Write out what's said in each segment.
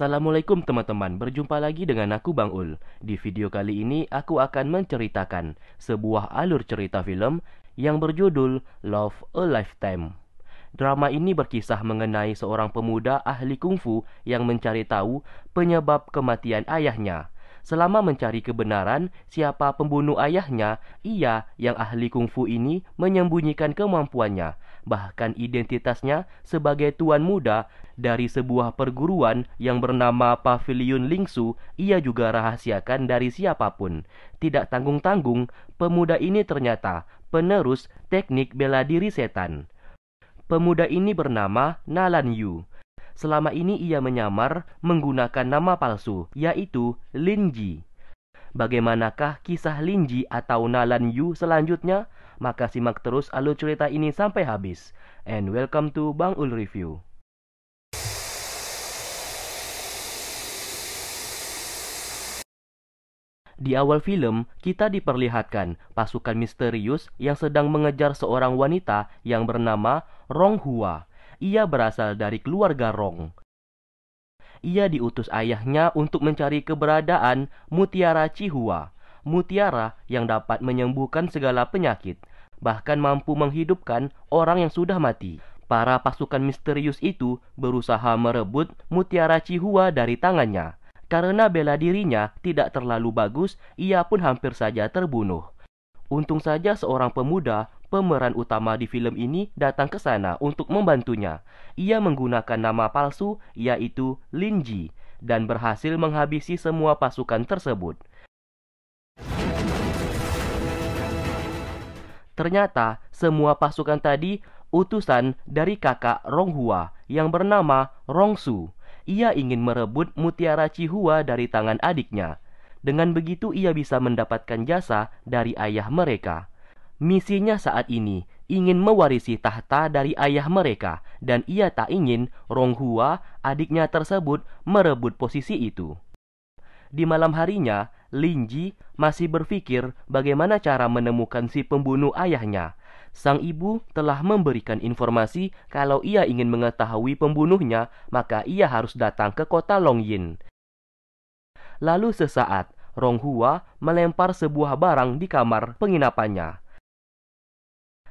Assalamualaikum teman-teman, berjumpa lagi dengan aku Bang Ul. Di video kali ini aku akan menceritakan sebuah alur cerita film yang berjudul Love a Lifetime. Drama ini berkisah mengenai seorang pemuda ahli kungfu yang mencari tahu penyebab kematian ayahnya. Selama mencari kebenaran siapa pembunuh ayahnya, ia yang ahli kungfu ini menyembunyikan kemampuannya bahkan identitasnya sebagai tuan muda dari sebuah perguruan yang bernama Pavilion Lingsu, ia juga rahasiakan dari siapapun. Tidak tanggung-tanggung, pemuda ini ternyata penerus teknik bela diri setan. Pemuda ini bernama Nalan Yu. Selama ini ia menyamar menggunakan nama palsu, yaitu Lin Ji. Bagaimanakah kisah Lin Ji atau Nalan Yu selanjutnya? Maka simak terus alur cerita ini sampai habis. And welcome to Bang Ul Review. Di awal film, kita diperlihatkan pasukan misterius yang sedang mengejar seorang wanita yang bernama Rong Hua. Ia berasal dari keluarga Rong. Ia diutus ayahnya untuk mencari keberadaan Mutiara Cihua, mutiara yang dapat menyembuhkan segala penyakit bahkan mampu menghidupkan orang yang sudah mati. Para pasukan misterius itu berusaha merebut mutiara Cihua dari tangannya. Karena bela dirinya tidak terlalu bagus, ia pun hampir saja terbunuh. Untung saja seorang pemuda, pemeran utama di film ini datang ke sana untuk membantunya. Ia menggunakan nama palsu yaitu Linji dan berhasil menghabisi semua pasukan tersebut. Ternyata semua pasukan tadi utusan dari kakak Ronghua yang bernama Rongsu. Ia ingin merebut mutiara Cihua dari tangan adiknya. Dengan begitu ia bisa mendapatkan jasa dari ayah mereka. Misinya saat ini ingin mewarisi tahta dari ayah mereka dan ia tak ingin Ronghua adiknya tersebut merebut posisi itu. Di malam harinya, Linji masih berpikir bagaimana cara menemukan si pembunuh ayahnya. Sang ibu telah memberikan informasi kalau ia ingin mengetahui pembunuhnya, maka ia harus datang ke kota Longyin. Lalu sesaat, Rong Hua melempar sebuah barang di kamar penginapannya.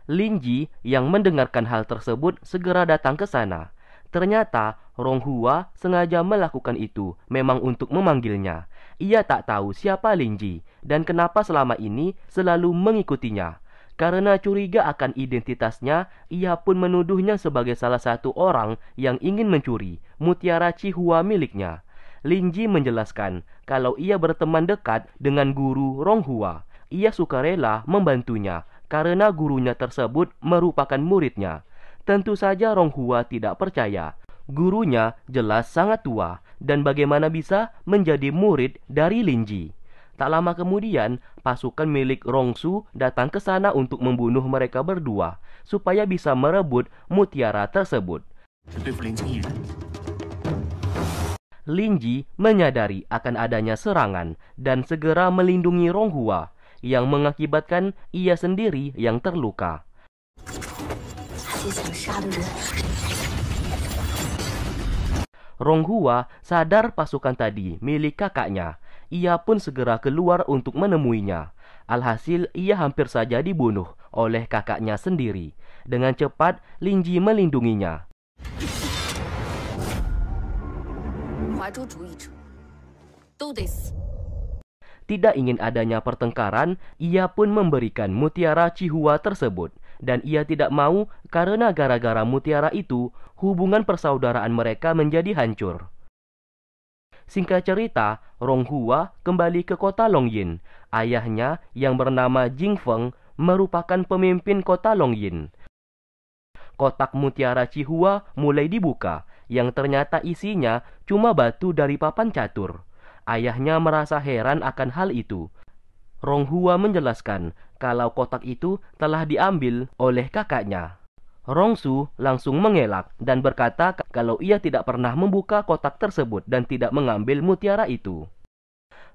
Linji yang mendengarkan hal tersebut segera datang ke sana. Ternyata Ronghua sengaja melakukan itu memang untuk memanggilnya. Ia tak tahu siapa Linji dan kenapa selama ini selalu mengikutinya. Karena curiga akan identitasnya, ia pun menuduhnya sebagai salah satu orang yang ingin mencuri mutiara Cihua miliknya. Linji menjelaskan kalau ia berteman dekat dengan guru Ronghua. Ia suka rela membantunya karena gurunya tersebut merupakan muridnya. Tentu saja Ronghua tidak percaya gurunya jelas sangat tua dan bagaimana bisa menjadi murid dari Linji. Tak lama kemudian, pasukan milik Rongsu datang ke sana untuk membunuh mereka berdua supaya bisa merebut mutiara tersebut. Linji menyadari akan adanya serangan dan segera melindungi Ronghua yang mengakibatkan ia sendiri yang terluka. Ronghua sadar pasukan tadi milik kakaknya. Ia pun segera keluar untuk menemuinya. Alhasil ia hampir saja dibunuh oleh kakaknya sendiri. Dengan cepat Linji melindunginya. Tidak ingin adanya pertengkaran, ia pun memberikan mutiara Cihua tersebut dan ia tidak mau karena gara-gara mutiara itu hubungan persaudaraan mereka menjadi hancur. Singkat cerita, Ronghua kembali ke kota Longyin. Ayahnya yang bernama Jingfeng merupakan pemimpin kota Longyin. Kotak mutiara Cihua mulai dibuka, yang ternyata isinya cuma batu dari papan catur. Ayahnya merasa heran akan hal itu. Ronghua menjelaskan kalau kotak itu telah diambil oleh kakaknya. Rongsu langsung mengelak dan berkata kalau ia tidak pernah membuka kotak tersebut dan tidak mengambil mutiara itu.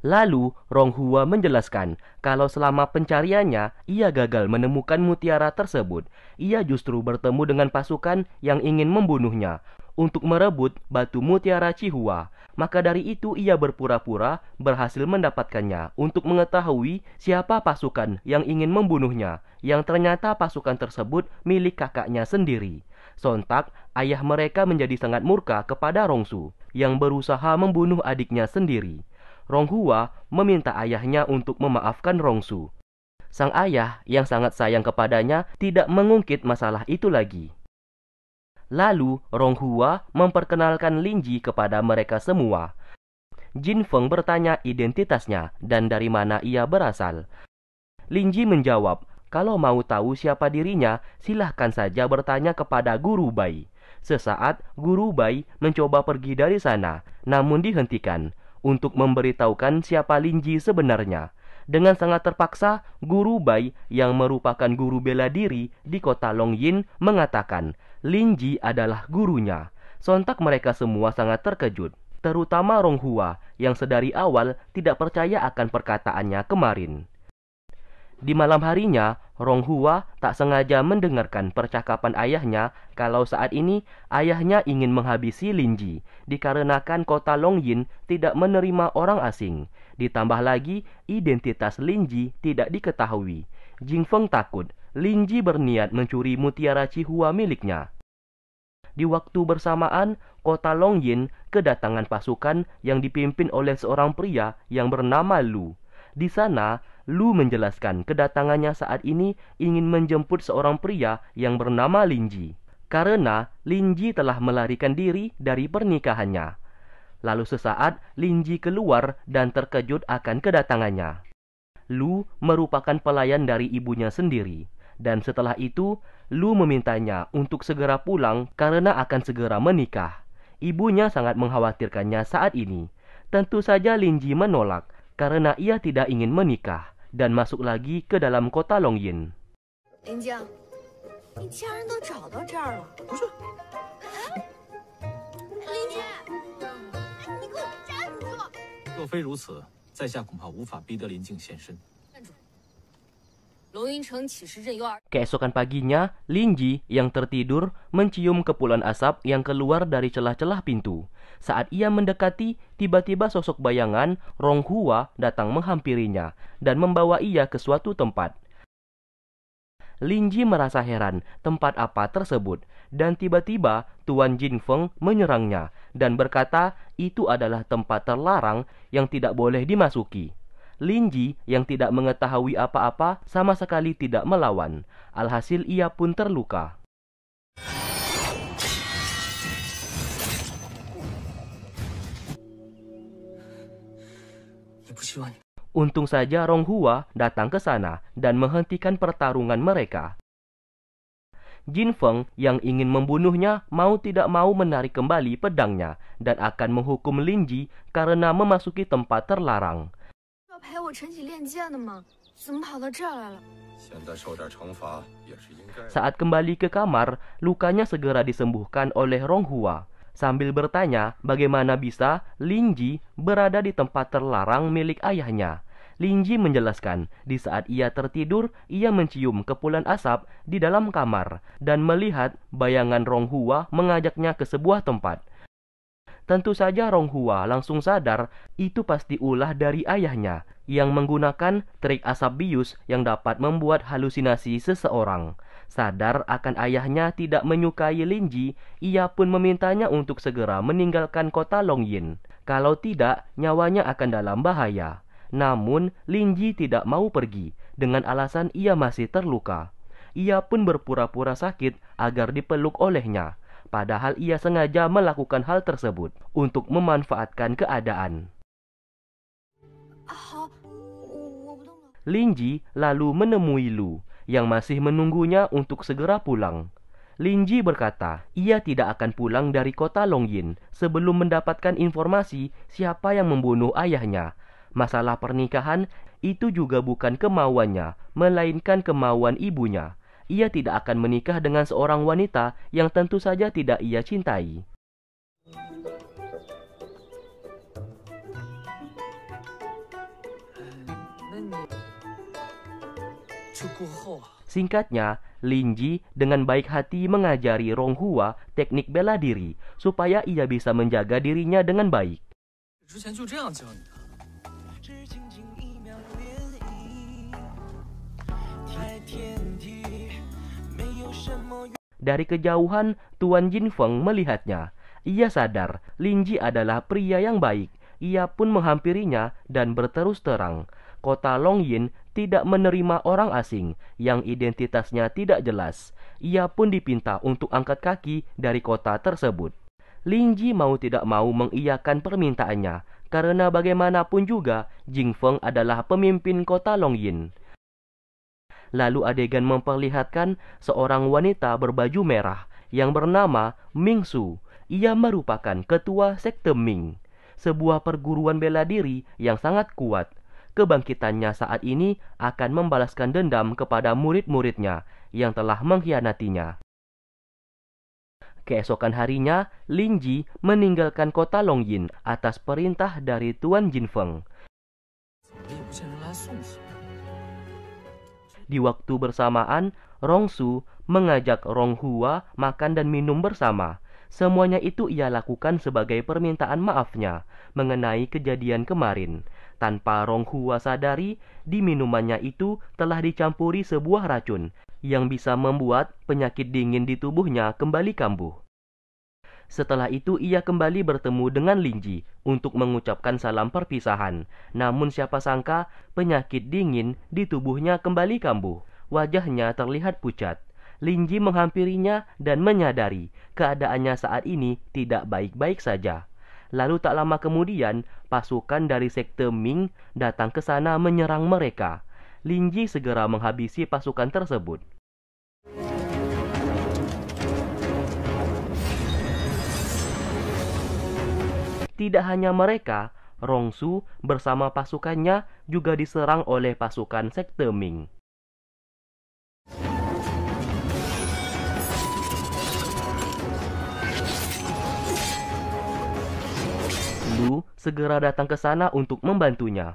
Lalu Ronghua menjelaskan kalau selama pencariannya ia gagal menemukan mutiara tersebut. Ia justru bertemu dengan pasukan yang ingin membunuhnya untuk merebut batu mutiara Cihua. Maka dari itu ia berpura-pura berhasil mendapatkannya untuk mengetahui siapa pasukan yang ingin membunuhnya, yang ternyata pasukan tersebut milik kakaknya sendiri. Sontak, ayah mereka menjadi sangat murka kepada Rongsu yang berusaha membunuh adiknya sendiri. Ronghua meminta ayahnya untuk memaafkan Rongsu. Sang ayah yang sangat sayang kepadanya tidak mengungkit masalah itu lagi. Lalu Ronghua memperkenalkan Linji kepada mereka semua. Jin Feng bertanya identitasnya dan dari mana ia berasal. Linji menjawab, kalau mau tahu siapa dirinya, silahkan saja bertanya kepada Guru Bai. Sesaat, Guru Bai mencoba pergi dari sana, namun dihentikan untuk memberitahukan siapa Linji sebenarnya. Dengan sangat terpaksa, Guru Bai yang merupakan guru bela diri di kota Longyin mengatakan Linji adalah gurunya. Sontak mereka semua sangat terkejut, terutama Ronghua yang sedari awal tidak percaya akan perkataannya kemarin. Di malam harinya, Ronghua tak sengaja mendengarkan percakapan ayahnya kalau saat ini ayahnya ingin menghabisi Linji dikarenakan kota Longyin tidak menerima orang asing. Ditambah lagi, identitas Linji tidak diketahui. Jingfeng takut Linji berniat mencuri mutiara Cihua miliknya. Di waktu bersamaan, kota Longyin kedatangan pasukan yang dipimpin oleh seorang pria yang bernama Lu. Di sana, Lu menjelaskan kedatangannya saat ini ingin menjemput seorang pria yang bernama Linji. Karena Linji telah melarikan diri dari pernikahannya. Lalu sesaat, Linji keluar dan terkejut akan kedatangannya. Lu merupakan pelayan dari ibunya sendiri. Dan setelah itu, Lu memintanya untuk segera pulang karena akan segera menikah. Ibunya sangat mengkhawatirkannya saat ini. Tentu saja Lin Ji menolak karena ia tidak ingin menikah dan masuk lagi ke dalam kota Longyin. Ji, Linjiang, Keesokan paginya, Linji yang tertidur mencium kepulan asap yang keluar dari celah-celah pintu. Saat ia mendekati, tiba-tiba sosok bayangan Ronghua datang menghampirinya dan membawa ia ke suatu tempat. Linji merasa heran tempat apa tersebut dan tiba-tiba Tuan Jin Feng menyerangnya dan berkata itu adalah tempat terlarang yang tidak boleh dimasuki. Linji yang tidak mengetahui apa-apa sama sekali tidak melawan. Alhasil ia pun terluka. Untung saja Ronghua datang ke sana dan menghentikan pertarungan mereka. Jin Feng yang ingin membunuhnya mau tidak mau menarik kembali pedangnya dan akan menghukum Lin karena memasuki tempat terlarang saat kembali ke kamar, lukanya segera disembuhkan oleh Ronghua sambil bertanya bagaimana bisa Lin Ji berada di tempat terlarang milik ayahnya. Lin Ji menjelaskan, di saat ia tertidur, ia mencium kepulan asap di dalam kamar dan melihat bayangan Ronghua mengajaknya ke sebuah tempat. Tentu saja Ronghua langsung sadar itu pasti ulah dari ayahnya yang menggunakan trik asap bius yang dapat membuat halusinasi seseorang. Sadar akan ayahnya tidak menyukai Linji, ia pun memintanya untuk segera meninggalkan kota Longyin. Kalau tidak, nyawanya akan dalam bahaya. Namun, Linji tidak mau pergi dengan alasan ia masih terluka. Ia pun berpura-pura sakit agar dipeluk olehnya padahal ia sengaja melakukan hal tersebut untuk memanfaatkan keadaan. Linji lalu menemui Lu yang masih menunggunya untuk segera pulang. Linji berkata, ia tidak akan pulang dari kota Longyin sebelum mendapatkan informasi siapa yang membunuh ayahnya. Masalah pernikahan itu juga bukan kemauannya, melainkan kemauan ibunya ia tidak akan menikah dengan seorang wanita yang tentu saja tidak ia cintai. Singkatnya, Lin Linji dengan baik hati mengajari Rong Hua teknik bela diri supaya ia bisa menjaga dirinya dengan baik. Dari kejauhan, Tuan Jin Feng melihatnya. Ia sadar Ji adalah pria yang baik. Ia pun menghampirinya dan berterus terang. Kota Long Yin tidak menerima orang asing yang identitasnya tidak jelas. Ia pun dipinta untuk angkat kaki dari kota tersebut. Ji mau tidak mau mengiyakan permintaannya karena bagaimanapun juga Jing Feng adalah pemimpin kota Long Yin. Lalu adegan memperlihatkan seorang wanita berbaju merah yang bernama Ming Su. Ia merupakan ketua sekte Ming, sebuah perguruan bela diri yang sangat kuat. Kebangkitannya saat ini akan membalaskan dendam kepada murid-muridnya yang telah mengkhianatinya. Keesokan harinya, Lin Ji meninggalkan kota Longyin atas perintah dari Tuan Jin Jinfeng. Di waktu bersamaan, Rongsu mengajak Ronghua makan dan minum bersama. Semuanya itu ia lakukan sebagai permintaan maafnya mengenai kejadian kemarin. Tanpa Ronghua sadari, di minumannya itu telah dicampuri sebuah racun yang bisa membuat penyakit dingin di tubuhnya kembali kambuh. Setelah itu ia kembali bertemu dengan Linji untuk mengucapkan salam perpisahan. Namun siapa sangka penyakit dingin di tubuhnya kembali kambuh. Wajahnya terlihat pucat. Linji menghampirinya dan menyadari keadaannya saat ini tidak baik-baik saja. Lalu tak lama kemudian, pasukan dari sekte Ming datang ke sana menyerang mereka. Linji segera menghabisi pasukan tersebut. Tidak hanya mereka, Rongsu bersama pasukannya juga diserang oleh pasukan sekte Ming. Lu segera datang ke sana untuk membantunya.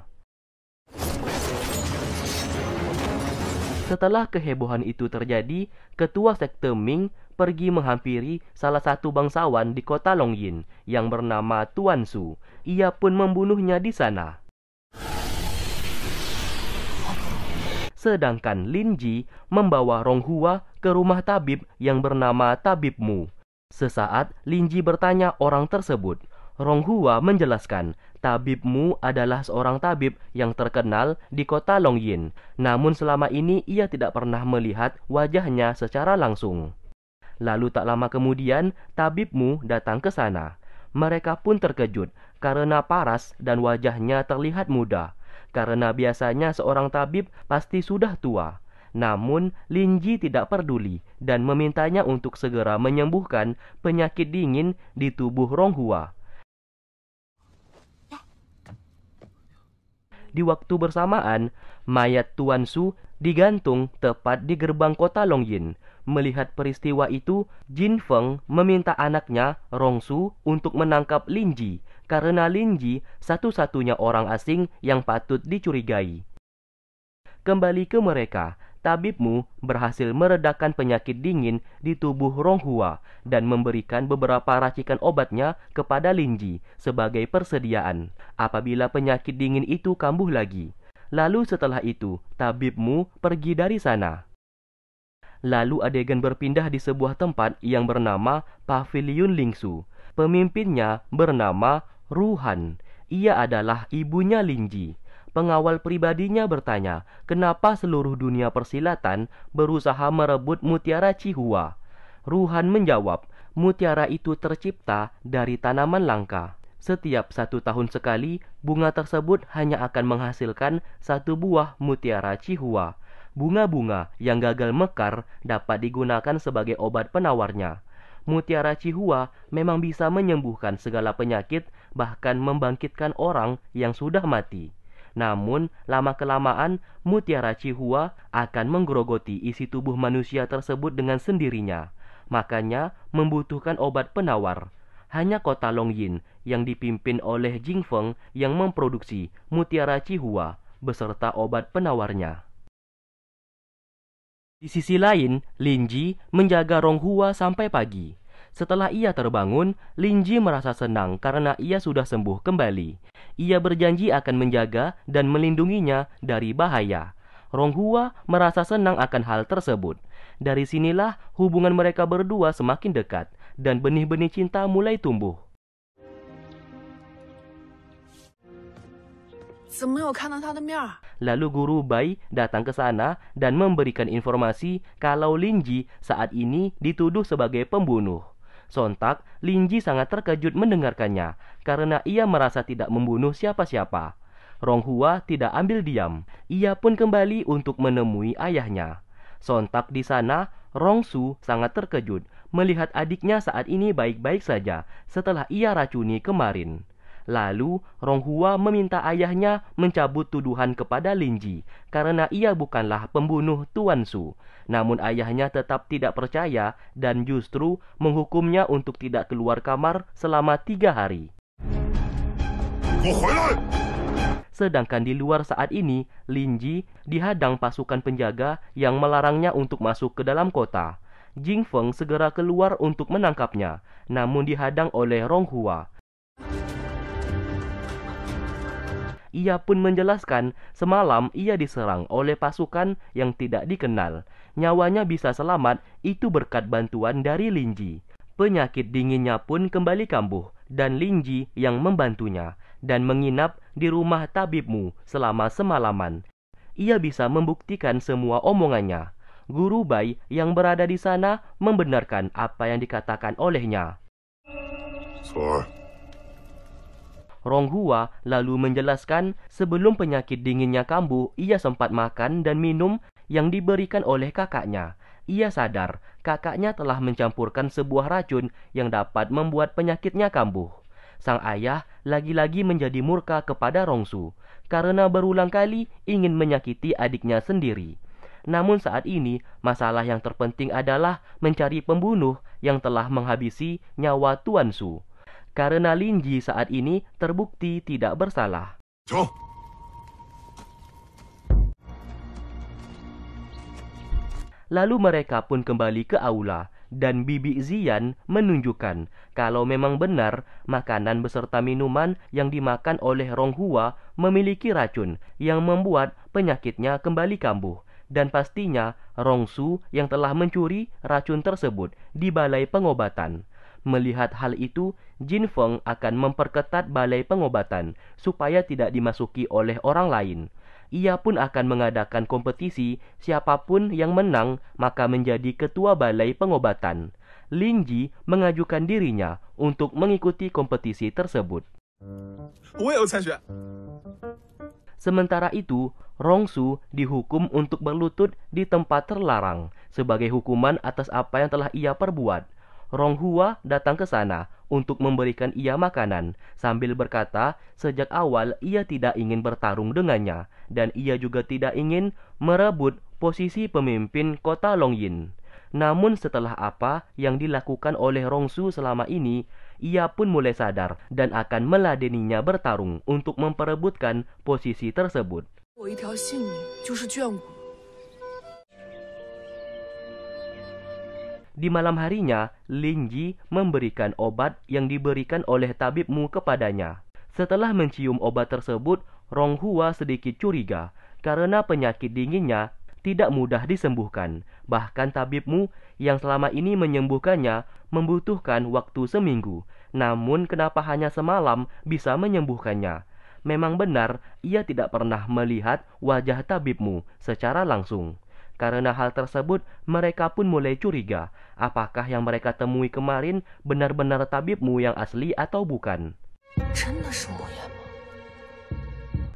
Setelah kehebohan itu terjadi, ketua sekte Ming pergi menghampiri salah satu bangsawan di kota Longyin yang bernama Tuan Su. Ia pun membunuhnya di sana. Sedangkan Lin Ji membawa Rong Hua ke rumah tabib yang bernama Tabib Mu. Sesaat Lin Ji bertanya orang tersebut. Rong Hua menjelaskan, Tabib Mu adalah seorang tabib yang terkenal di kota Longyin. Namun selama ini ia tidak pernah melihat wajahnya secara langsung. Lalu tak lama kemudian, tabibmu datang ke sana. Mereka pun terkejut karena paras dan wajahnya terlihat muda. Karena biasanya seorang tabib pasti sudah tua. Namun, Linji tidak peduli dan memintanya untuk segera menyembuhkan penyakit dingin di tubuh Ronghua. Di waktu bersamaan, mayat Tuan Su digantung tepat di gerbang kota Longyin. Melihat peristiwa itu, Jin Feng meminta anaknya, Rong Su, untuk menangkap Lin Ji karena Lin Ji satu-satunya orang asing yang patut dicurigai. Kembali ke mereka, tabibmu berhasil meredakan penyakit dingin di tubuh Rong Hua dan memberikan beberapa racikan obatnya kepada Lin Ji sebagai persediaan apabila penyakit dingin itu kambuh lagi. Lalu setelah itu, tabibmu pergi dari sana. Lalu adegan berpindah di sebuah tempat yang bernama Pavilion Lingsu. Pemimpinnya bernama Ruhan. Ia adalah ibunya Linji. Pengawal pribadinya bertanya, kenapa seluruh dunia persilatan berusaha merebut mutiara Cihua? Ruhan menjawab, mutiara itu tercipta dari tanaman langka setiap satu tahun sekali, bunga tersebut hanya akan menghasilkan satu buah mutiara cihua. Bunga-bunga yang gagal mekar dapat digunakan sebagai obat penawarnya. Mutiara Cihua memang bisa menyembuhkan segala penyakit, bahkan membangkitkan orang yang sudah mati. Namun, lama-kelamaan mutiara Cihua akan menggerogoti isi tubuh manusia tersebut dengan sendirinya. Makanya, membutuhkan obat penawar. Hanya kota Longyin yang dipimpin oleh Jingfeng yang memproduksi mutiara Cihua beserta obat penawarnya. Di sisi lain, Linji menjaga Ronghua sampai pagi. Setelah ia terbangun, Linji merasa senang karena ia sudah sembuh kembali. Ia berjanji akan menjaga dan melindunginya dari bahaya. Ronghua merasa senang akan hal tersebut. Dari sinilah hubungan mereka berdua semakin dekat dan benih-benih cinta mulai tumbuh. Lalu guru Bai datang ke sana dan memberikan informasi kalau Linji saat ini dituduh sebagai pembunuh. Sontak, Linji sangat terkejut mendengarkannya karena ia merasa tidak membunuh siapa-siapa. Rong Hua tidak ambil diam. Ia pun kembali untuk menemui ayahnya. Sontak di sana, Rong Su sangat terkejut melihat adiknya saat ini baik-baik saja setelah ia racuni kemarin. Lalu, Ronghua meminta ayahnya mencabut tuduhan kepada Linji karena ia bukanlah pembunuh Tuan Su. Namun ayahnya tetap tidak percaya dan justru menghukumnya untuk tidak keluar kamar selama tiga hari. Sedangkan di luar saat ini, Linji dihadang pasukan penjaga yang melarangnya untuk masuk ke dalam kota. Jing Feng segera keluar untuk menangkapnya, namun dihadang oleh Ronghua. Ia pun menjelaskan, semalam ia diserang oleh pasukan yang tidak dikenal. Nyawanya bisa selamat, itu berkat bantuan dari Linji. Penyakit dinginnya pun kembali kambuh, dan Linji yang membantunya, dan menginap di rumah tabibmu selama semalaman. Ia bisa membuktikan semua omongannya. Guru Bai yang berada di sana membenarkan apa yang dikatakan olehnya. Sorry. Ronghua lalu menjelaskan sebelum penyakit dinginnya kambuh, ia sempat makan dan minum yang diberikan oleh kakaknya. Ia sadar kakaknya telah mencampurkan sebuah racun yang dapat membuat penyakitnya kambuh. Sang ayah lagi-lagi menjadi murka kepada Rongsu karena berulang kali ingin menyakiti adiknya sendiri. Namun saat ini, masalah yang terpenting adalah mencari pembunuh yang telah menghabisi nyawa Tuan Su karena Linji saat ini terbukti tidak bersalah. Oh. Lalu mereka pun kembali ke aula dan Bibi Zian menunjukkan kalau memang benar makanan beserta minuman yang dimakan oleh Ronghua memiliki racun yang membuat penyakitnya kembali kambuh dan pastinya Rongsu yang telah mencuri racun tersebut di balai pengobatan. Melihat hal itu, Jin Feng akan memperketat balai pengobatan supaya tidak dimasuki oleh orang lain. Ia pun akan mengadakan kompetisi, siapapun yang menang maka menjadi ketua balai pengobatan. Ling Ji mengajukan dirinya untuk mengikuti kompetisi tersebut. Oh, Sementara itu, Rong Su dihukum untuk berlutut di tempat terlarang sebagai hukuman atas apa yang telah ia perbuat. Rong Hua datang ke sana untuk memberikan ia makanan, sambil berkata, "Sejak awal ia tidak ingin bertarung dengannya, dan ia juga tidak ingin merebut posisi pemimpin kota Longyin." Namun, setelah apa yang dilakukan oleh Rongsu selama ini, ia pun mulai sadar dan akan meladeninya bertarung untuk memperebutkan posisi tersebut. 我一条性命就是眷顾。Di malam harinya, Ji memberikan obat yang diberikan oleh tabibmu kepadanya. Setelah mencium obat tersebut, Rong Hua sedikit curiga karena penyakit dinginnya tidak mudah disembuhkan. Bahkan tabibmu yang selama ini menyembuhkannya membutuhkan waktu seminggu. Namun kenapa hanya semalam bisa menyembuhkannya? Memang benar ia tidak pernah melihat wajah tabibmu secara langsung. Karena hal tersebut, mereka pun mulai curiga apakah yang mereka temui kemarin benar-benar tabibmu yang asli atau bukan.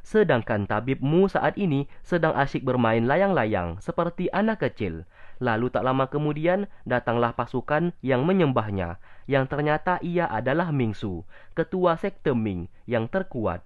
Sedangkan tabibmu saat ini sedang asyik bermain layang-layang seperti anak kecil. Lalu tak lama kemudian datanglah pasukan yang menyembahnya, yang ternyata ia adalah Mingsu, ketua sekte Ming yang terkuat.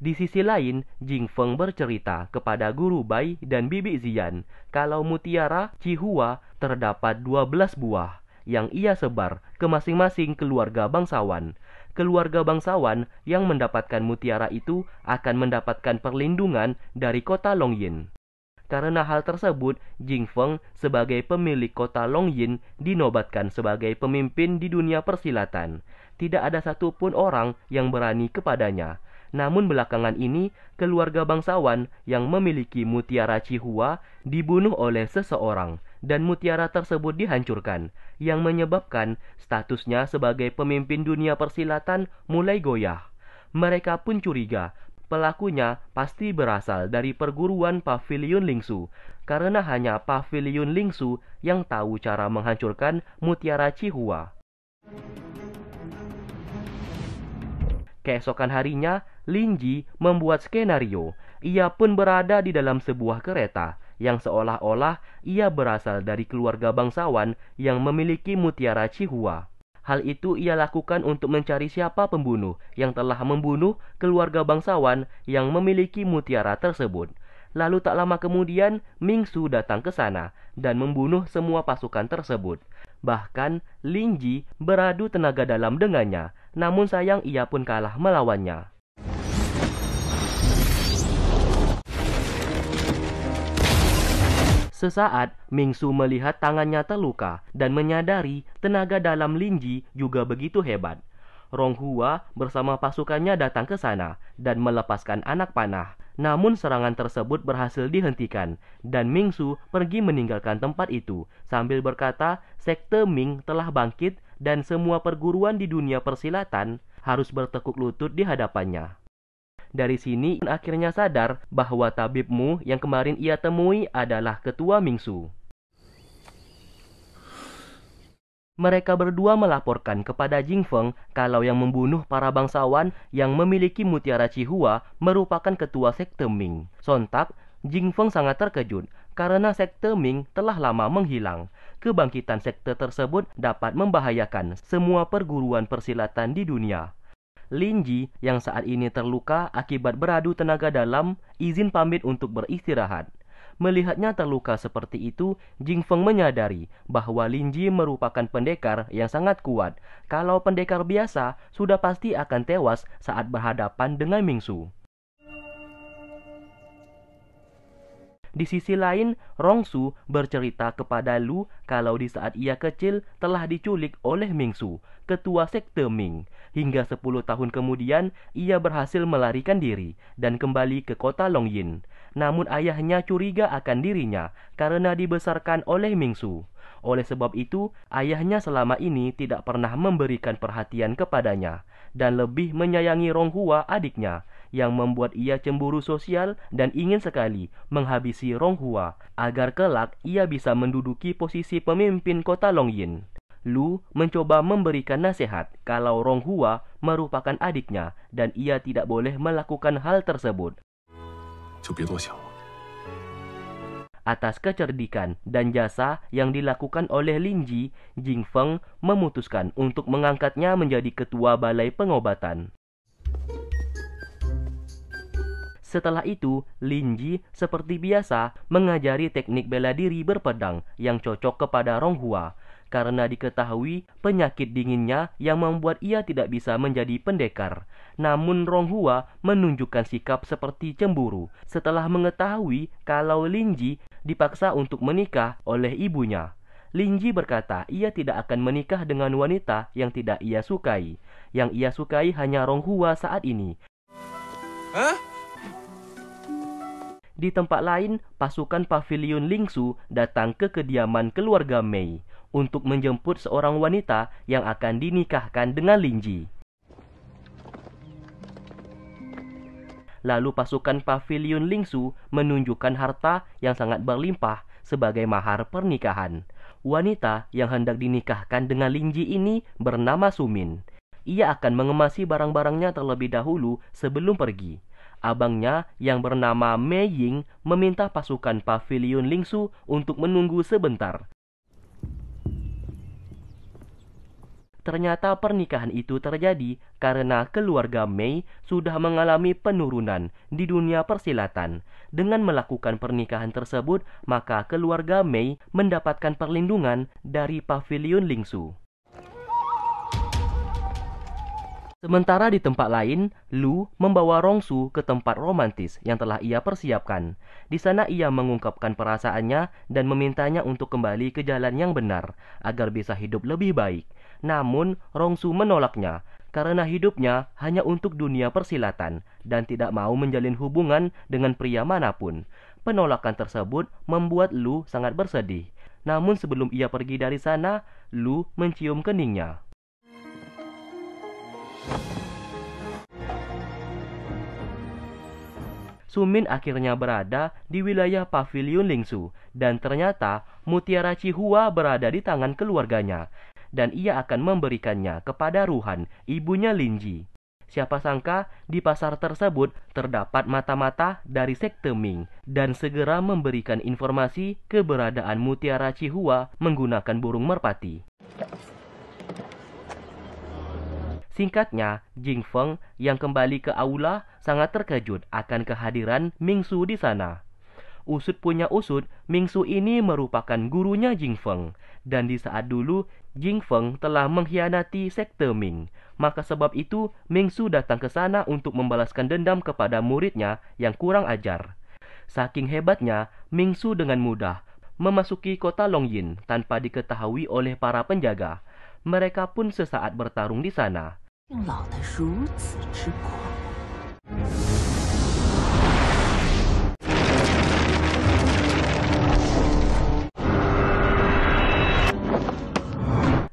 Di sisi lain, Jing Feng bercerita kepada guru Bai dan bibi Zian kalau mutiara Cihua terdapat 12 buah yang ia sebar ke masing-masing keluarga bangsawan. Keluarga bangsawan yang mendapatkan mutiara itu akan mendapatkan perlindungan dari kota Longyin. Karena hal tersebut, Jing Feng sebagai pemilik kota Longyin dinobatkan sebagai pemimpin di dunia persilatan. Tidak ada satupun orang yang berani kepadanya namun belakangan ini, keluarga bangsawan yang memiliki mutiara Cihua dibunuh oleh seseorang dan mutiara tersebut dihancurkan, yang menyebabkan statusnya sebagai pemimpin dunia persilatan mulai goyah. Mereka pun curiga pelakunya pasti berasal dari perguruan Pavilion Lingsu, karena hanya Pavilion Lingsu yang tahu cara menghancurkan mutiara Cihua. Keesokan harinya, Linji membuat skenario. Ia pun berada di dalam sebuah kereta yang seolah-olah ia berasal dari keluarga bangsawan yang memiliki mutiara Chihua. Hal itu ia lakukan untuk mencari siapa pembunuh yang telah membunuh keluarga bangsawan yang memiliki mutiara tersebut. Lalu tak lama kemudian, Ming Su datang ke sana dan membunuh semua pasukan tersebut. Bahkan, Linji beradu tenaga dalam dengannya namun sayang ia pun kalah melawannya. Sesaat, Ming Su melihat tangannya terluka dan menyadari tenaga dalam Linji juga begitu hebat. Rong Hua bersama pasukannya datang ke sana dan melepaskan anak panah. Namun serangan tersebut berhasil dihentikan dan Ming Su pergi meninggalkan tempat itu sambil berkata sekte Ming telah bangkit dan semua perguruan di dunia persilatan harus bertekuk lutut di hadapannya. Dari sini akhirnya sadar bahwa tabibmu yang kemarin ia temui adalah ketua Mingsu. Mereka berdua melaporkan kepada Jing Feng kalau yang membunuh para bangsawan yang memiliki mutiara Cihua merupakan ketua sekte Ming. Sontak, Jing Feng sangat terkejut karena sekte Ming telah lama menghilang. Kebangkitan sekte tersebut dapat membahayakan semua perguruan persilatan di dunia. Lin Ji yang saat ini terluka akibat beradu tenaga dalam izin pamit untuk beristirahat. Melihatnya terluka seperti itu, Jing Feng menyadari bahwa Lin Ji merupakan pendekar yang sangat kuat. Kalau pendekar biasa, sudah pasti akan tewas saat berhadapan dengan Ming Su. Di sisi lain, Rongsu bercerita kepada Lu kalau di saat ia kecil telah diculik oleh Mingsu, ketua sekte Ming. Hingga 10 tahun kemudian, ia berhasil melarikan diri dan kembali ke kota Longyin. Namun ayahnya curiga akan dirinya karena dibesarkan oleh Mingsu. Oleh sebab itu, ayahnya selama ini tidak pernah memberikan perhatian kepadanya dan lebih menyayangi Ronghua adiknya yang membuat ia cemburu sosial dan ingin sekali menghabisi Ronghua agar kelak ia bisa menduduki posisi pemimpin kota Longyin. Lu mencoba memberikan nasihat kalau Ronghua merupakan adiknya dan ia tidak boleh melakukan hal tersebut. Atas kecerdikan dan jasa yang dilakukan oleh Lin Ji, Jing Feng memutuskan untuk mengangkatnya menjadi ketua balai pengobatan. Setelah itu, Linji seperti biasa mengajari teknik bela diri berpedang yang cocok kepada Ronghua karena diketahui penyakit dinginnya yang membuat ia tidak bisa menjadi pendekar. Namun Ronghua menunjukkan sikap seperti cemburu setelah mengetahui kalau Linji dipaksa untuk menikah oleh ibunya. Linji berkata ia tidak akan menikah dengan wanita yang tidak ia sukai. Yang ia sukai hanya Ronghua saat ini. Hah? Di tempat lain, pasukan pavilion Lingsu datang ke kediaman keluarga Mei untuk menjemput seorang wanita yang akan dinikahkan dengan Linji. Lalu pasukan pavilion Lingsu menunjukkan harta yang sangat berlimpah sebagai mahar pernikahan. Wanita yang hendak dinikahkan dengan Linji ini bernama Sumin ia akan mengemasi barang-barangnya terlebih dahulu sebelum pergi abangnya yang bernama Mei Ying meminta pasukan pavilion Lingsu untuk menunggu sebentar. Ternyata pernikahan itu terjadi karena keluarga Mei sudah mengalami penurunan di dunia persilatan. Dengan melakukan pernikahan tersebut, maka keluarga Mei mendapatkan perlindungan dari pavilion Lingsu. Sementara di tempat lain, Lu membawa Rongsu ke tempat romantis yang telah ia persiapkan. Di sana ia mengungkapkan perasaannya dan memintanya untuk kembali ke jalan yang benar agar bisa hidup lebih baik. Namun, Rongsu menolaknya karena hidupnya hanya untuk dunia persilatan dan tidak mau menjalin hubungan dengan pria manapun. Penolakan tersebut membuat Lu sangat bersedih. Namun sebelum ia pergi dari sana, Lu mencium keningnya. Sumin akhirnya berada di wilayah Pavilion Lingsu dan ternyata mutiara Cihua berada di tangan keluarganya dan ia akan memberikannya kepada Ruhan, ibunya Linji. Siapa sangka di pasar tersebut terdapat mata-mata dari sekte Ming dan segera memberikan informasi keberadaan mutiara Cihua menggunakan burung merpati. Singkatnya, Jing Feng yang kembali ke aula sangat terkejut akan kehadiran Ming Su di sana. Usut punya usut, Ming Su ini merupakan gurunya Jing Feng. Dan di saat dulu, Jing Feng telah mengkhianati sekte Ming. Maka sebab itu, Ming Su datang ke sana untuk membalaskan dendam kepada muridnya yang kurang ajar. Saking hebatnya, Ming Su dengan mudah memasuki kota Longyin tanpa diketahui oleh para penjaga. Mereka pun sesaat bertarung di sana. 竟老得如此之快。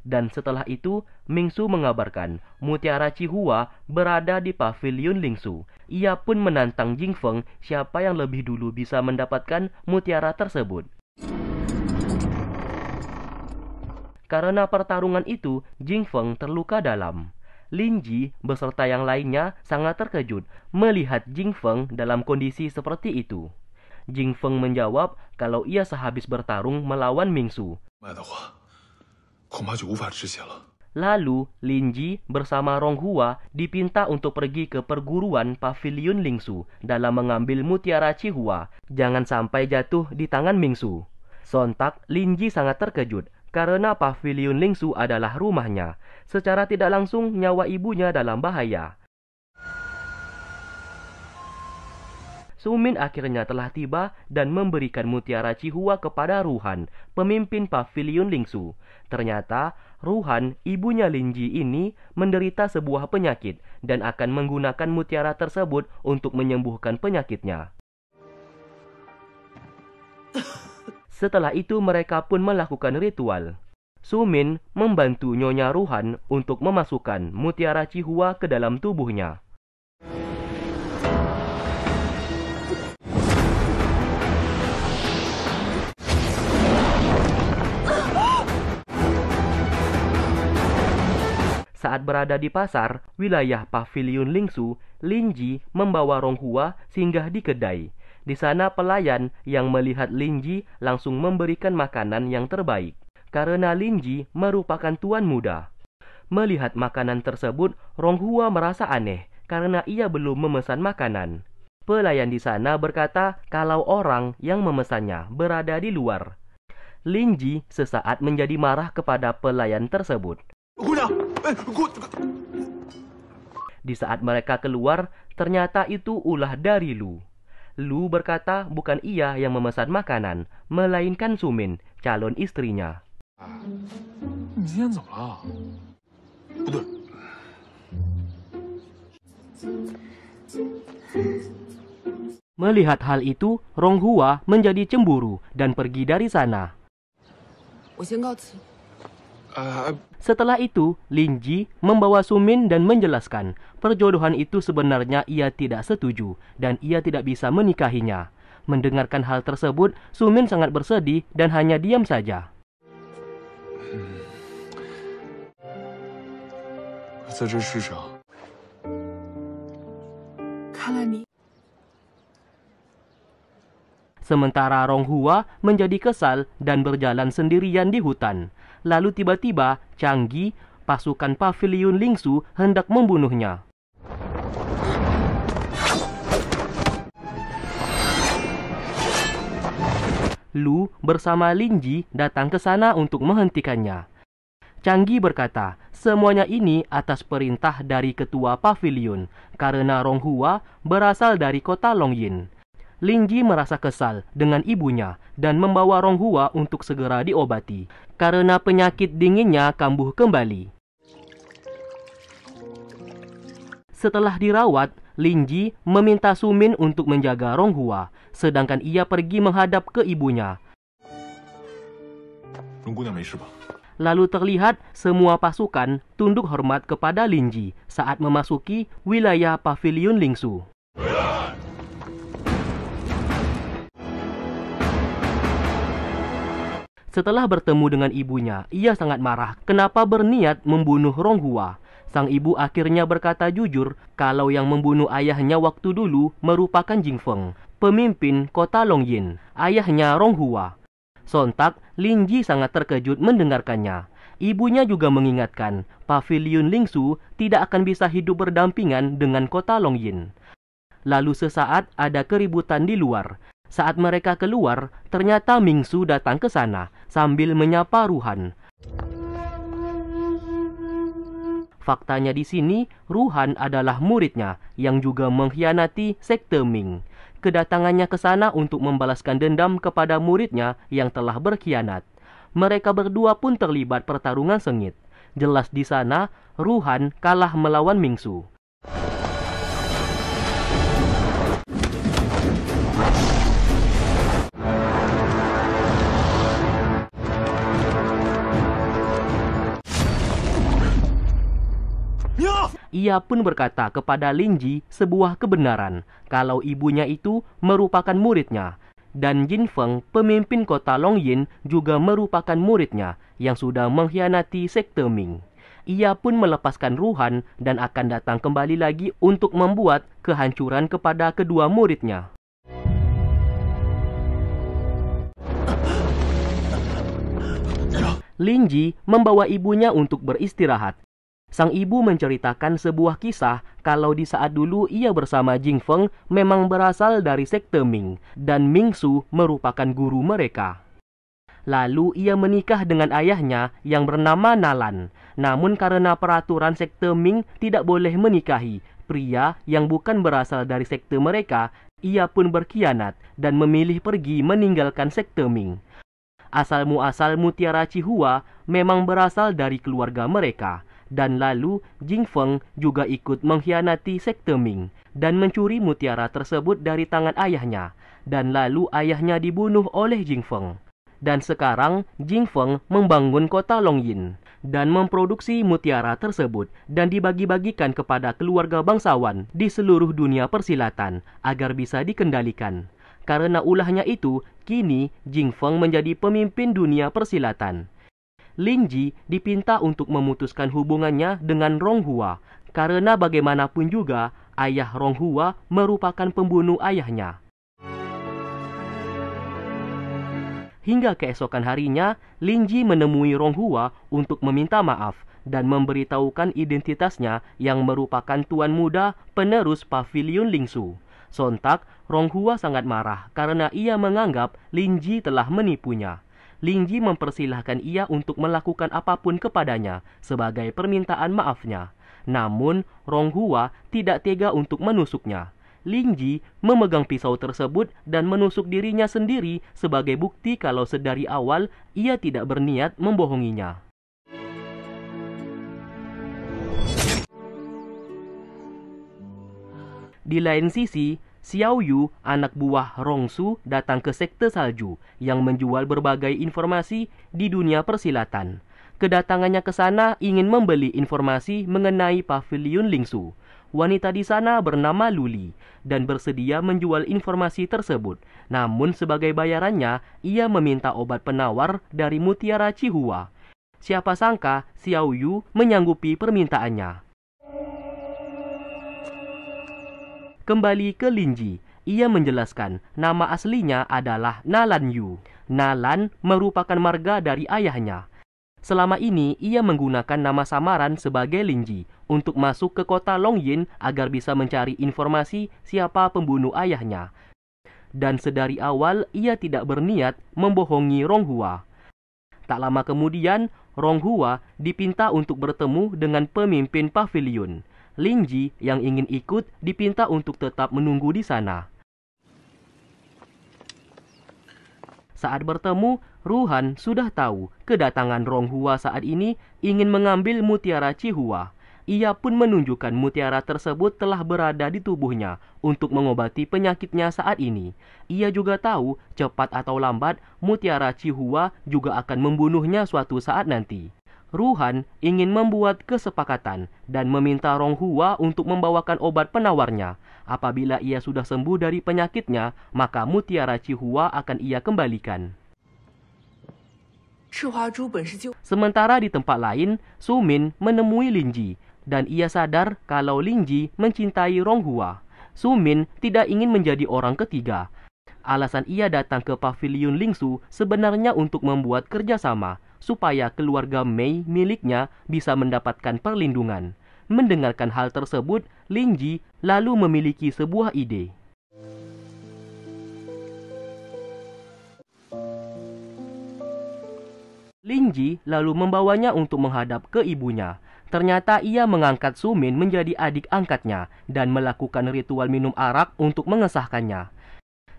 Dan setelah itu, Mingsu mengabarkan Mutiara Cihua berada di pavilion Lingsu. Ia pun menantang Jing Feng, siapa yang lebih dulu bisa mendapatkan mutiara tersebut. Karena pertarungan itu, Jing Feng terluka dalam. Lin Ji beserta yang lainnya sangat terkejut melihat Jing Feng dalam kondisi seperti itu. Jing Feng menjawab kalau ia sehabis bertarung melawan Ming Su. Lalu, Lin Ji bersama Rong Hua dipinta untuk pergi ke perguruan Pavilion Ling Su dalam mengambil mutiara Cihua. Jangan sampai jatuh di tangan Ming Su. Sontak, Lin Ji sangat terkejut karena pavilion Lingsu adalah rumahnya. Secara tidak langsung, nyawa ibunya dalam bahaya. Sumin akhirnya telah tiba dan memberikan mutiara Cihua kepada Ruhan, pemimpin pavilion Lingsu. Ternyata, Ruhan, ibunya Linji ini, menderita sebuah penyakit dan akan menggunakan mutiara tersebut untuk menyembuhkan penyakitnya. Setelah itu mereka pun melakukan ritual. Sumin membantu Nyonya Ruhan untuk memasukkan mutiara Cihua ke dalam tubuhnya. Saat berada di pasar, wilayah pavilion Lingsu, Linji membawa Ronghua singgah di kedai. Di sana pelayan yang melihat Linji langsung memberikan makanan yang terbaik, karena Linji merupakan tuan muda. Melihat makanan tersebut, Ronghua merasa aneh karena ia belum memesan makanan. Pelayan di sana berkata kalau orang yang memesannya berada di luar. Linji sesaat menjadi marah kepada pelayan tersebut. Eh, di saat mereka keluar, ternyata itu ulah dari Lu. Lu berkata bukan ia yang memesan makanan, melainkan Sumin, calon istrinya. Melihat hal itu, Rong Hua menjadi cemburu dan pergi dari sana. Setelah itu, Lin Ji membawa Sumin dan menjelaskan perjodohan itu sebenarnya ia tidak setuju dan ia tidak bisa menikahinya. Mendengarkan hal tersebut, Sumin sangat bersedih dan hanya diam saja. Hmm. Sementara Rong Ronghua menjadi kesal dan berjalan sendirian di hutan. Lalu tiba-tiba, Changgi, pasukan pavilion Lingsu hendak membunuhnya. Lu bersama Linji datang ke sana untuk menghentikannya. Canggi berkata, semuanya ini atas perintah dari ketua pavilion karena Ronghua berasal dari kota Longyin. Linji merasa kesal dengan ibunya dan membawa Ronghua untuk segera diobati karena penyakit dinginnya kambuh kembali. Setelah dirawat, Linji meminta Sumin untuk menjaga Ronghua, sedangkan ia pergi menghadap ke ibunya. Lalu terlihat semua pasukan tunduk hormat kepada Linji saat memasuki wilayah pavilion Lingsu. Setelah bertemu dengan ibunya, ia sangat marah kenapa berniat membunuh Ronghua. Sang ibu akhirnya berkata jujur kalau yang membunuh ayahnya waktu dulu merupakan Jing Feng, pemimpin kota Longyin, ayahnya Rong Hua. Sontak, Lin Ji sangat terkejut mendengarkannya. Ibunya juga mengingatkan, Pavilion Ling Su tidak akan bisa hidup berdampingan dengan kota Longyin. Lalu sesaat ada keributan di luar. Saat mereka keluar, ternyata Ming Su datang ke sana sambil menyapa Ruhan. Faktanya di sini, Ruhan adalah muridnya yang juga mengkhianati sekte Ming. Kedatangannya ke sana untuk membalaskan dendam kepada muridnya yang telah berkhianat. Mereka berdua pun terlibat pertarungan sengit. Jelas di sana, Ruhan kalah melawan Mingsu. Ia pun berkata kepada Linji sebuah kebenaran kalau ibunya itu merupakan muridnya dan Jin Feng, pemimpin kota Longyin, juga merupakan muridnya yang sudah mengkhianati sekte Ming. Ia pun melepaskan Ruhan dan akan datang kembali lagi untuk membuat kehancuran kepada kedua muridnya. Linji membawa ibunya untuk beristirahat Sang ibu menceritakan sebuah kisah kalau di saat dulu ia bersama Jing Feng memang berasal dari sekte Ming dan Ming Su merupakan guru mereka. Lalu ia menikah dengan ayahnya yang bernama Nalan. Namun karena peraturan sekte Ming tidak boleh menikahi pria yang bukan berasal dari sekte mereka, ia pun berkhianat dan memilih pergi meninggalkan sekte Ming. Asal muasal mutiara Cihua memang berasal dari keluarga mereka dan lalu Jing Feng juga ikut mengkhianati sekte Ming dan mencuri mutiara tersebut dari tangan ayahnya dan lalu ayahnya dibunuh oleh Jing Feng. Dan sekarang Jing Feng membangun kota Longyin dan memproduksi mutiara tersebut dan dibagi-bagikan kepada keluarga bangsawan di seluruh dunia persilatan agar bisa dikendalikan. Karena ulahnya itu, kini Jing Feng menjadi pemimpin dunia persilatan. Lin Ji dipinta untuk memutuskan hubungannya dengan Rong Hua karena bagaimanapun juga ayah Rong Hua merupakan pembunuh ayahnya. Hingga keesokan harinya, Lin Ji menemui Rong Hua untuk meminta maaf dan memberitahukan identitasnya yang merupakan tuan muda penerus pavilion Lingsu. Sontak, Rong Hua sangat marah karena ia menganggap Lin Ji telah menipunya. Lingji mempersilahkan ia untuk melakukan apapun kepadanya sebagai permintaan maafnya. Namun, Ronghua tidak tega untuk menusuknya. Lingji memegang pisau tersebut dan menusuk dirinya sendiri sebagai bukti kalau sedari awal ia tidak berniat membohonginya. Di lain sisi, Xiao Yu, anak buah Rongsu, datang ke sekte salju yang menjual berbagai informasi di dunia persilatan. Kedatangannya ke sana ingin membeli informasi mengenai pavilion Lingsu. Wanita di sana bernama Luli dan bersedia menjual informasi tersebut. Namun sebagai bayarannya, ia meminta obat penawar dari Mutiara Cihua. Siapa sangka Xiao Yu menyanggupi permintaannya. Kembali ke Linji, ia menjelaskan nama aslinya adalah Nalan Yu. Nalan merupakan marga dari ayahnya. Selama ini ia menggunakan nama samaran sebagai Linji untuk masuk ke kota Longyin agar bisa mencari informasi siapa pembunuh ayahnya. Dan sedari awal ia tidak berniat membohongi Ronghua. Tak lama kemudian, Ronghua dipinta untuk bertemu dengan pemimpin pavilion. Lingji yang ingin ikut dipinta untuk tetap menunggu di sana. Saat bertemu, Ruhan sudah tahu kedatangan Ronghua saat ini ingin mengambil mutiara Cihua. Ia pun menunjukkan mutiara tersebut telah berada di tubuhnya untuk mengobati penyakitnya saat ini. Ia juga tahu cepat atau lambat mutiara Cihua juga akan membunuhnya suatu saat nanti. Ruhan ingin membuat kesepakatan dan meminta Ronghua untuk membawakan obat penawarnya. Apabila ia sudah sembuh dari penyakitnya, maka mutiara Cihua akan ia kembalikan. Sementara di tempat lain, Sumin menemui Linji dan ia sadar kalau Linji mencintai Ronghua. Sumin tidak ingin menjadi orang ketiga, Alasan ia datang ke pavilion Lingsu sebenarnya untuk membuat kerjasama supaya keluarga Mei miliknya bisa mendapatkan perlindungan. Mendengarkan hal tersebut, Lin Ji lalu memiliki sebuah ide. Lin Ji lalu membawanya untuk menghadap ke ibunya. Ternyata ia mengangkat Sumin menjadi adik angkatnya dan melakukan ritual minum arak untuk mengesahkannya.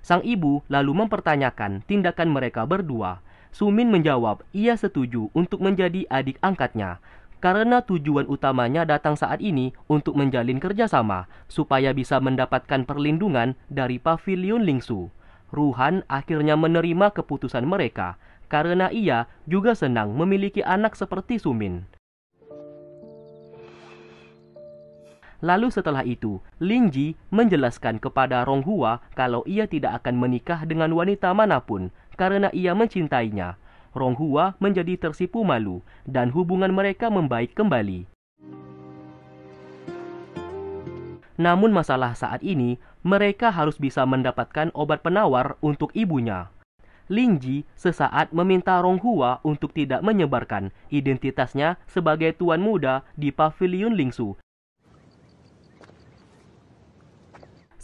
Sang ibu lalu mempertanyakan tindakan mereka berdua. Sumin menjawab ia setuju untuk menjadi adik angkatnya karena tujuan utamanya datang saat ini untuk menjalin kerjasama supaya bisa mendapatkan perlindungan dari pavilion Lingsu. Ruhan akhirnya menerima keputusan mereka karena ia juga senang memiliki anak seperti Sumin. Lalu setelah itu, Ling Ji menjelaskan kepada Rong Hua kalau ia tidak akan menikah dengan wanita manapun karena ia mencintainya. Rong Hua menjadi tersipu malu dan hubungan mereka membaik kembali. Namun masalah saat ini, mereka harus bisa mendapatkan obat penawar untuk ibunya. Ling Ji sesaat meminta Rong Hua untuk tidak menyebarkan identitasnya sebagai tuan muda di pavilion Lingsu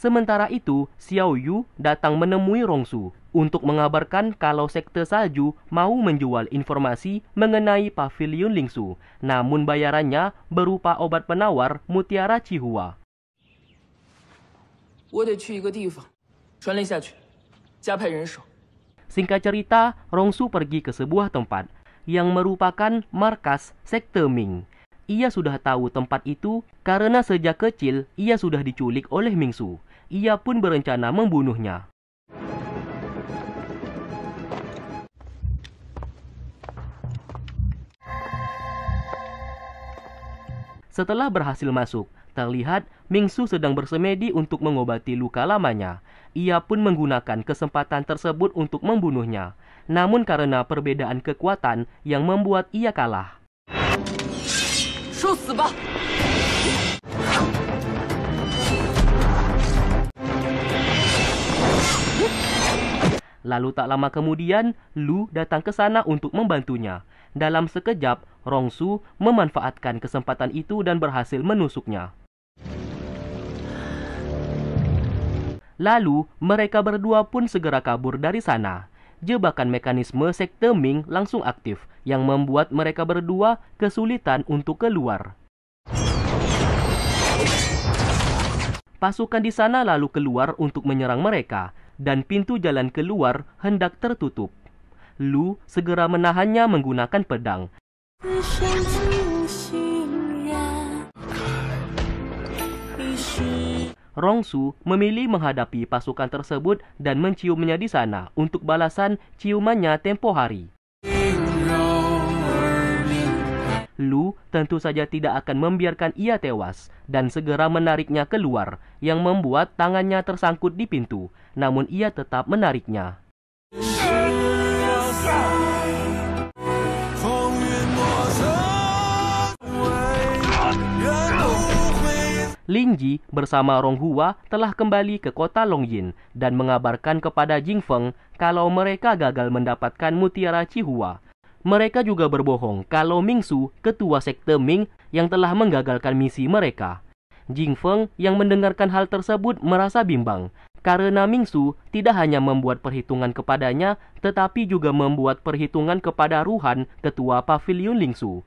Sementara itu, Xiao Yu datang menemui Rongsu untuk mengabarkan kalau sekte salju mau menjual informasi mengenai pavilion Lingsu, namun bayarannya berupa obat penawar mutiara Cihua. Singkat cerita, Rongsu pergi ke sebuah tempat yang merupakan markas sekte Ming. Ia sudah tahu tempat itu karena sejak kecil ia sudah diculik oleh Mingsu ia pun berencana membunuhnya. Setelah berhasil masuk, terlihat Mingsu sedang bersemedi untuk mengobati luka lamanya. Ia pun menggunakan kesempatan tersebut untuk membunuhnya. Namun karena perbedaan kekuatan yang membuat ia kalah. Lalu tak lama kemudian, Lu datang ke sana untuk membantunya. Dalam sekejap, Rongsu memanfaatkan kesempatan itu dan berhasil menusuknya. Lalu, mereka berdua pun segera kabur dari sana. Jebakan mekanisme sekte Ming langsung aktif, yang membuat mereka berdua kesulitan untuk keluar. Pasukan di sana lalu keluar untuk menyerang mereka, dan pintu jalan keluar hendak tertutup. Lu segera menahannya menggunakan pedang. Rongsu memilih menghadapi pasukan tersebut dan menciumnya di sana untuk balasan ciumannya tempo hari. Lu tentu saja tidak akan membiarkan ia tewas dan segera menariknya keluar, yang membuat tangannya tersangkut di pintu, namun ia tetap menariknya. Ling bersama Rong Hua telah kembali ke kota Longjin dan mengabarkan kepada Jing Feng kalau mereka gagal mendapatkan mutiara Chihua. Mereka juga berbohong kalau Ming Su, ketua sekte Ming yang telah menggagalkan misi mereka. Jing Feng yang mendengarkan hal tersebut merasa bimbang karena Ming Su tidak hanya membuat perhitungan kepadanya tetapi juga membuat perhitungan kepada Ruhan, ketua pavilion Su.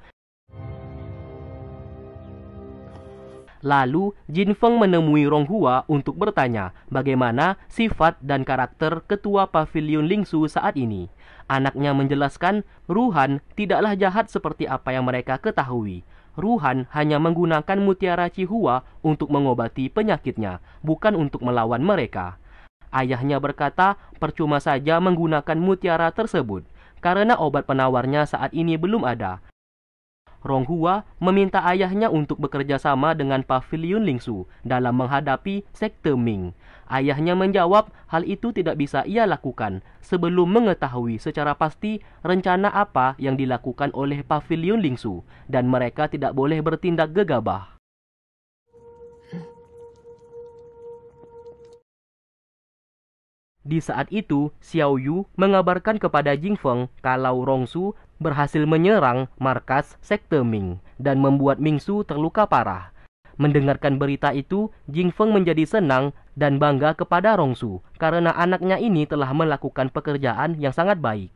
Lalu, Jin Feng menemui Rong Hua untuk bertanya bagaimana sifat dan karakter ketua pavilion Su saat ini. Anaknya menjelaskan, Ruhan tidaklah jahat seperti apa yang mereka ketahui. Ruhan hanya menggunakan mutiara Cihua untuk mengobati penyakitnya, bukan untuk melawan mereka. Ayahnya berkata, percuma saja menggunakan mutiara tersebut, karena obat penawarnya saat ini belum ada. Ronghua meminta ayahnya untuk bekerja sama dengan Pavilion Lingsu dalam menghadapi sekte Ming. Ayahnya menjawab, hal itu tidak bisa ia lakukan sebelum mengetahui secara pasti rencana apa yang dilakukan oleh Pavilion Lingsu dan mereka tidak boleh bertindak gegabah. Di saat itu, Xiao Yu mengabarkan kepada Jing Feng kalau Rongsu berhasil menyerang markas Sekte Ming dan membuat Mingsu terluka parah. Mendengarkan berita itu, Jing Feng menjadi senang dan bangga kepada Rong Su karena anaknya ini telah melakukan pekerjaan yang sangat baik.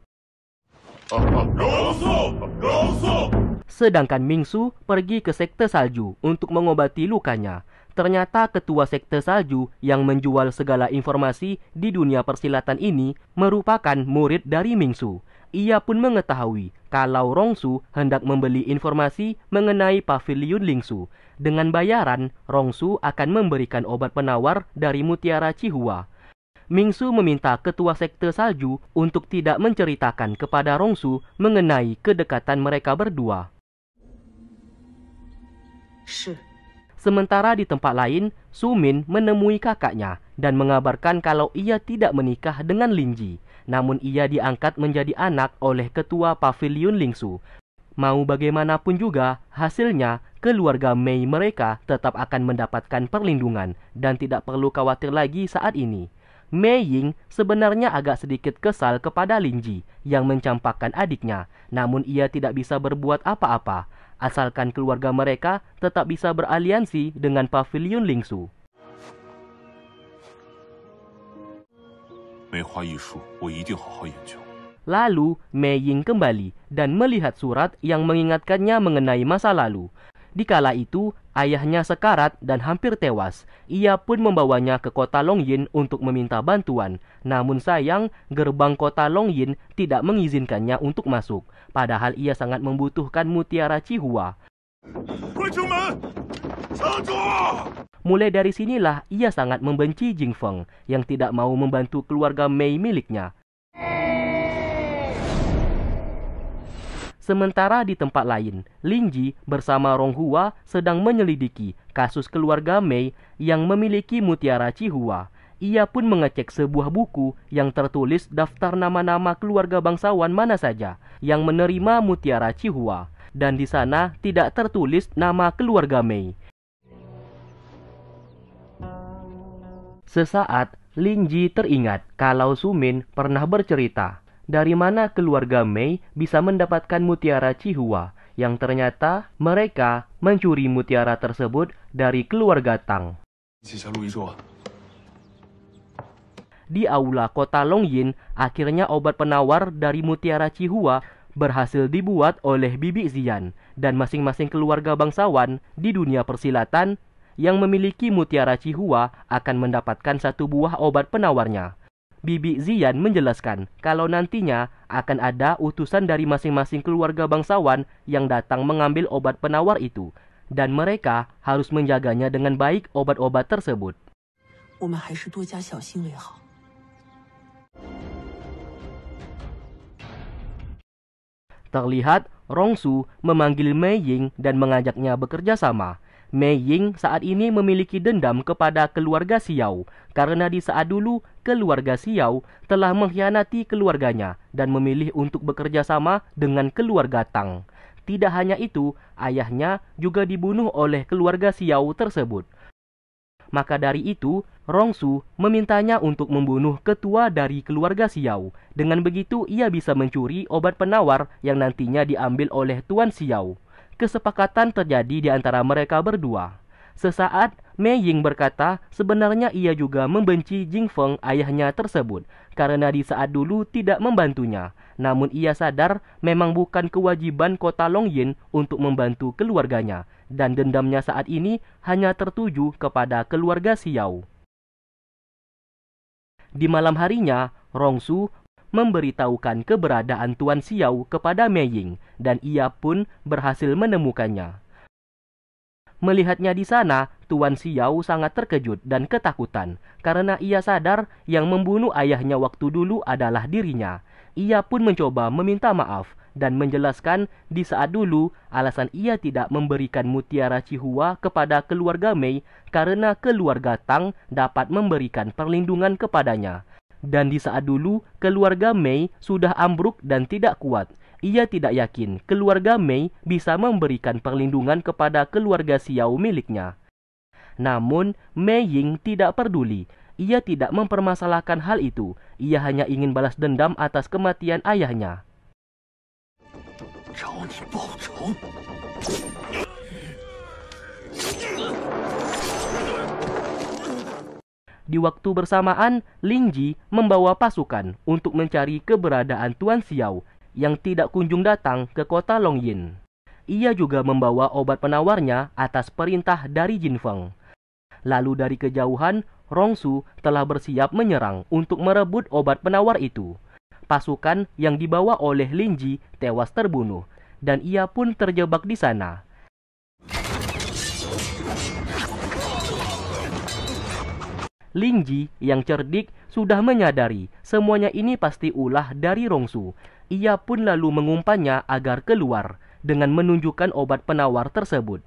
Sedangkan Ming Su pergi ke sekte salju untuk mengobati lukanya. Ternyata ketua sekte salju yang menjual segala informasi di dunia persilatan ini merupakan murid dari Ming Su ia pun mengetahui kalau Rongsu hendak membeli informasi mengenai Pavilion Lingsu. Dengan bayaran, Rongsu akan memberikan obat penawar dari mutiara Cihua. Mingsu meminta ketua sekte salju untuk tidak menceritakan kepada Rongsu mengenai kedekatan mereka berdua. Sementara di tempat lain, Sumin menemui kakaknya dan mengabarkan kalau ia tidak menikah dengan Linji namun ia diangkat menjadi anak oleh ketua pavilion Lingsu. Mau bagaimanapun juga, hasilnya keluarga Mei mereka tetap akan mendapatkan perlindungan dan tidak perlu khawatir lagi saat ini. Mei Ying sebenarnya agak sedikit kesal kepada Lin Ji yang mencampakkan adiknya, namun ia tidak bisa berbuat apa-apa, asalkan keluarga mereka tetap bisa beraliansi dengan pavilion Lingsu. 梅花易数，我一定好好研究。Lalu Mei Ying kembali dan melihat surat yang mengingatkannya mengenai masa lalu. Di kala itu, ayahnya sekarat dan hampir tewas. Ia pun membawanya ke kota Longyin untuk meminta bantuan. Namun sayang, gerbang kota Longyin tidak mengizinkannya untuk masuk. Padahal ia sangat membutuhkan mutiara Cihua. Mulai dari sinilah ia sangat membenci Jing Feng yang tidak mau membantu keluarga Mei miliknya. Sementara di tempat lain, Lin Ji bersama Rong Hua sedang menyelidiki kasus keluarga Mei yang memiliki mutiara Cihua. Ia pun mengecek sebuah buku yang tertulis daftar nama-nama keluarga bangsawan mana saja yang menerima mutiara Cihua dan di sana tidak tertulis nama keluarga Mei. Sesaat, Lin teringat kalau Sumin pernah bercerita dari mana keluarga Mei bisa mendapatkan mutiara Cihua yang ternyata mereka mencuri mutiara tersebut dari keluarga Tang. Di aula kota Longyin, akhirnya obat penawar dari mutiara Cihua berhasil dibuat oleh Bibi Zian dan masing-masing keluarga bangsawan di dunia persilatan yang memiliki mutiara Cihua akan mendapatkan satu buah obat penawarnya. Bibi Zian menjelaskan kalau nantinya akan ada utusan dari masing-masing keluarga bangsawan yang datang mengambil obat penawar itu dan mereka harus menjaganya dengan baik obat-obat tersebut. Terlihat Rongsu memanggil Mei Ying dan mengajaknya bekerja sama. Mei Ying saat ini memiliki dendam kepada keluarga Xiao karena di saat dulu keluarga Xiao telah mengkhianati keluarganya dan memilih untuk bekerja sama dengan keluarga Tang. Tidak hanya itu, ayahnya juga dibunuh oleh keluarga Xiao tersebut. Maka dari itu, Rongsu memintanya untuk membunuh ketua dari keluarga Xiao. Dengan begitu, ia bisa mencuri obat penawar yang nantinya diambil oleh Tuan Xiao. Kesepakatan terjadi di antara mereka berdua. Sesaat, Mei Ying berkata sebenarnya ia juga membenci Jing Feng ayahnya tersebut karena di saat dulu tidak membantunya. Namun ia sadar memang bukan kewajiban kota Long Yin untuk membantu keluarganya dan dendamnya saat ini hanya tertuju kepada keluarga Xiao. Di malam harinya, Rong Rongsu memberitahukan keberadaan Tuan Xiao kepada Mei Ying dan ia pun berhasil menemukannya. Melihatnya di sana, Tuan Xiao sangat terkejut dan ketakutan karena ia sadar yang membunuh ayahnya waktu dulu adalah dirinya. Ia pun mencoba meminta maaf dan menjelaskan di saat dulu alasan ia tidak memberikan mutiara Cihua kepada keluarga Mei karena keluarga Tang dapat memberikan perlindungan kepadanya. Dan di saat dulu, keluarga Mei sudah ambruk dan tidak kuat. Ia tidak yakin keluarga Mei bisa memberikan perlindungan kepada keluarga Xiao miliknya. Namun, Mei Ying tidak peduli. Ia tidak mempermasalahkan hal itu. Ia hanya ingin balas dendam atas kematian ayahnya. Di waktu bersamaan, Ling Ji membawa pasukan untuk mencari keberadaan Tuan Xiao yang tidak kunjung datang ke kota Longyin. Ia juga membawa obat penawarnya atas perintah dari Jin Feng. Lalu dari kejauhan, Rongsu telah bersiap menyerang untuk merebut obat penawar itu. Pasukan yang dibawa oleh Lin Ji tewas terbunuh dan ia pun terjebak di sana Lingji yang cerdik sudah menyadari semuanya ini pasti ulah dari Rongsu. Ia pun lalu mengumpannya agar keluar dengan menunjukkan obat penawar tersebut.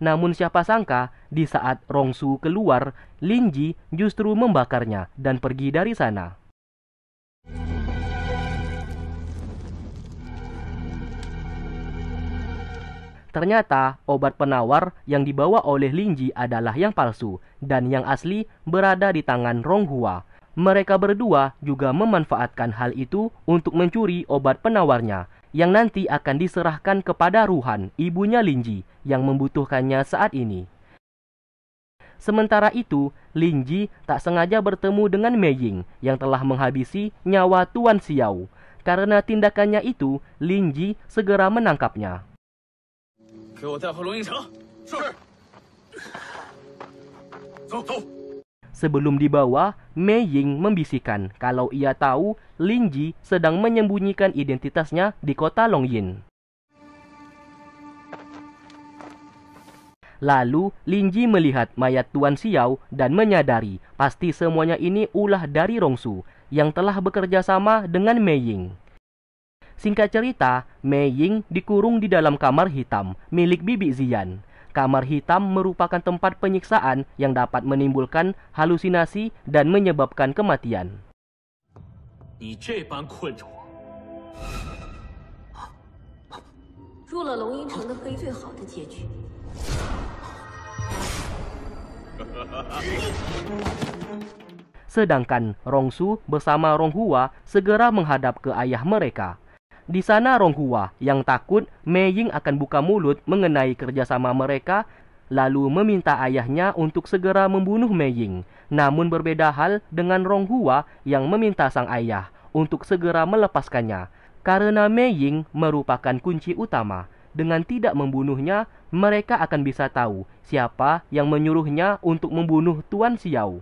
Namun siapa sangka di saat Rongsu keluar, Linji justru membakarnya dan pergi dari sana. Ternyata obat penawar yang dibawa oleh Linji adalah yang palsu dan yang asli berada di tangan Ronghua. Mereka berdua juga memanfaatkan hal itu untuk mencuri obat penawarnya yang nanti akan diserahkan kepada Ruhan, ibunya Linji, yang membutuhkannya saat ini. Sementara itu, Linji tak sengaja bertemu dengan Mei Ying yang telah menghabisi nyawa Tuan Xiao. Karena tindakannya itu, Linji segera menangkapnya. Sebelum dibawa, Mei Ying membisikkan kalau ia tahu Lin Ji sedang menyembunyikan identitasnya di kota Long Yin. Lalu, Lin Ji melihat mayat Tuan Xiao dan menyadari pasti semuanya ini ulah dari Rongsu yang telah bekerja sama dengan Mei Ying. Singkat cerita, Mei Ying dikurung di dalam kamar hitam milik Bibi Zian. Kamar hitam merupakan tempat penyiksaan yang dapat menimbulkan halusinasi dan menyebabkan kematian. Sedangkan Rong Su bersama Rong Hua segera menghadap ke ayah mereka. Di sana Ronghua yang takut Meiying akan buka mulut mengenai kerjasama mereka lalu meminta ayahnya untuk segera membunuh Meiying Namun berbeda hal dengan Ronghua yang meminta sang ayah untuk segera melepaskannya. Karena Meiying merupakan kunci utama, dengan tidak membunuhnya mereka akan bisa tahu siapa yang menyuruhnya untuk membunuh Tuan Xiao.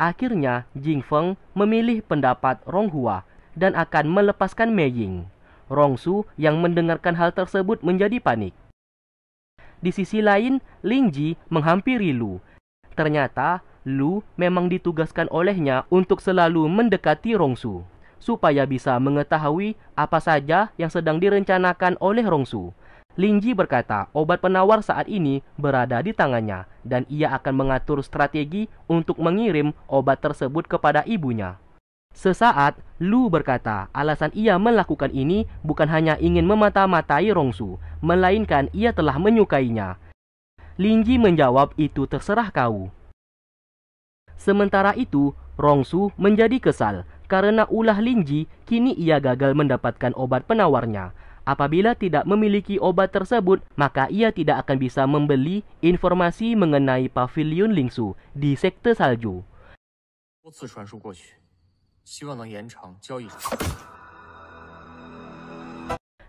Akhirnya, Jing Feng memilih pendapat Ronghua dan akan melepaskan Mei Ying. Rongsu yang mendengarkan hal tersebut menjadi panik. Di sisi lain, Ling Ji menghampiri Lu. Ternyata, Lu memang ditugaskan olehnya untuk selalu mendekati Rongsu supaya bisa mengetahui apa saja yang sedang direncanakan oleh Rongsu. Ling Ji berkata, obat penawar saat ini berada di tangannya dan ia akan mengatur strategi untuk mengirim obat tersebut kepada ibunya. Sesaat, Lu berkata, alasan ia melakukan ini bukan hanya ingin memata-matai Rongsu, melainkan ia telah menyukainya. Linji menjawab itu terserah kau. Sementara itu, Rongsu menjadi kesal karena ulah Linji kini ia gagal mendapatkan obat penawarnya. Apabila tidak memiliki obat tersebut, maka ia tidak akan bisa membeli informasi mengenai pavilion Lingsu di Sekte Salju. 希望能延长交易。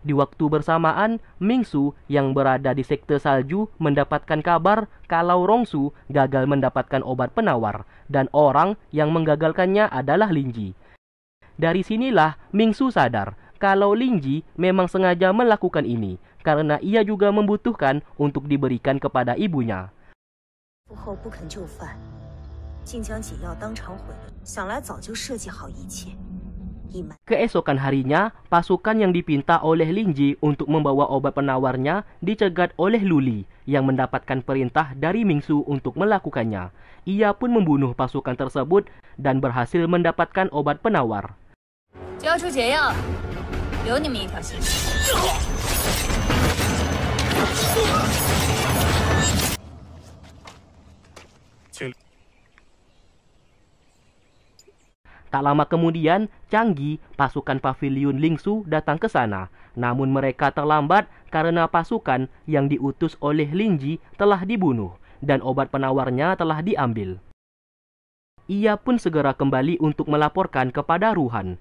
Di waktu bersamaan, Ming Su yang berada di sekte salju mendapatkan kabar kalau Rong Su gagal mendapatkan obat penawar dan orang yang menggagalkannya adalah Linji. Dari sinilah Ming Su sadar kalau Linji memang sengaja melakukan ini karena ia juga membutuhkan untuk diberikan kepada ibunya. 不后不肯就范。Keesokan harinya, pasukan yang dipinta oleh Linji untuk membawa obat penawarnya dicegat oleh Luli yang mendapatkan perintah dari Mingsu untuk melakukannya. Ia pun membunuh pasukan tersebut dan berhasil mendapatkan obat penawar. Tak lama kemudian, Canggih, pasukan pavilion Lingsu datang ke sana. Namun mereka terlambat karena pasukan yang diutus oleh Linji telah dibunuh dan obat penawarnya telah diambil. Ia pun segera kembali untuk melaporkan kepada Ruhan.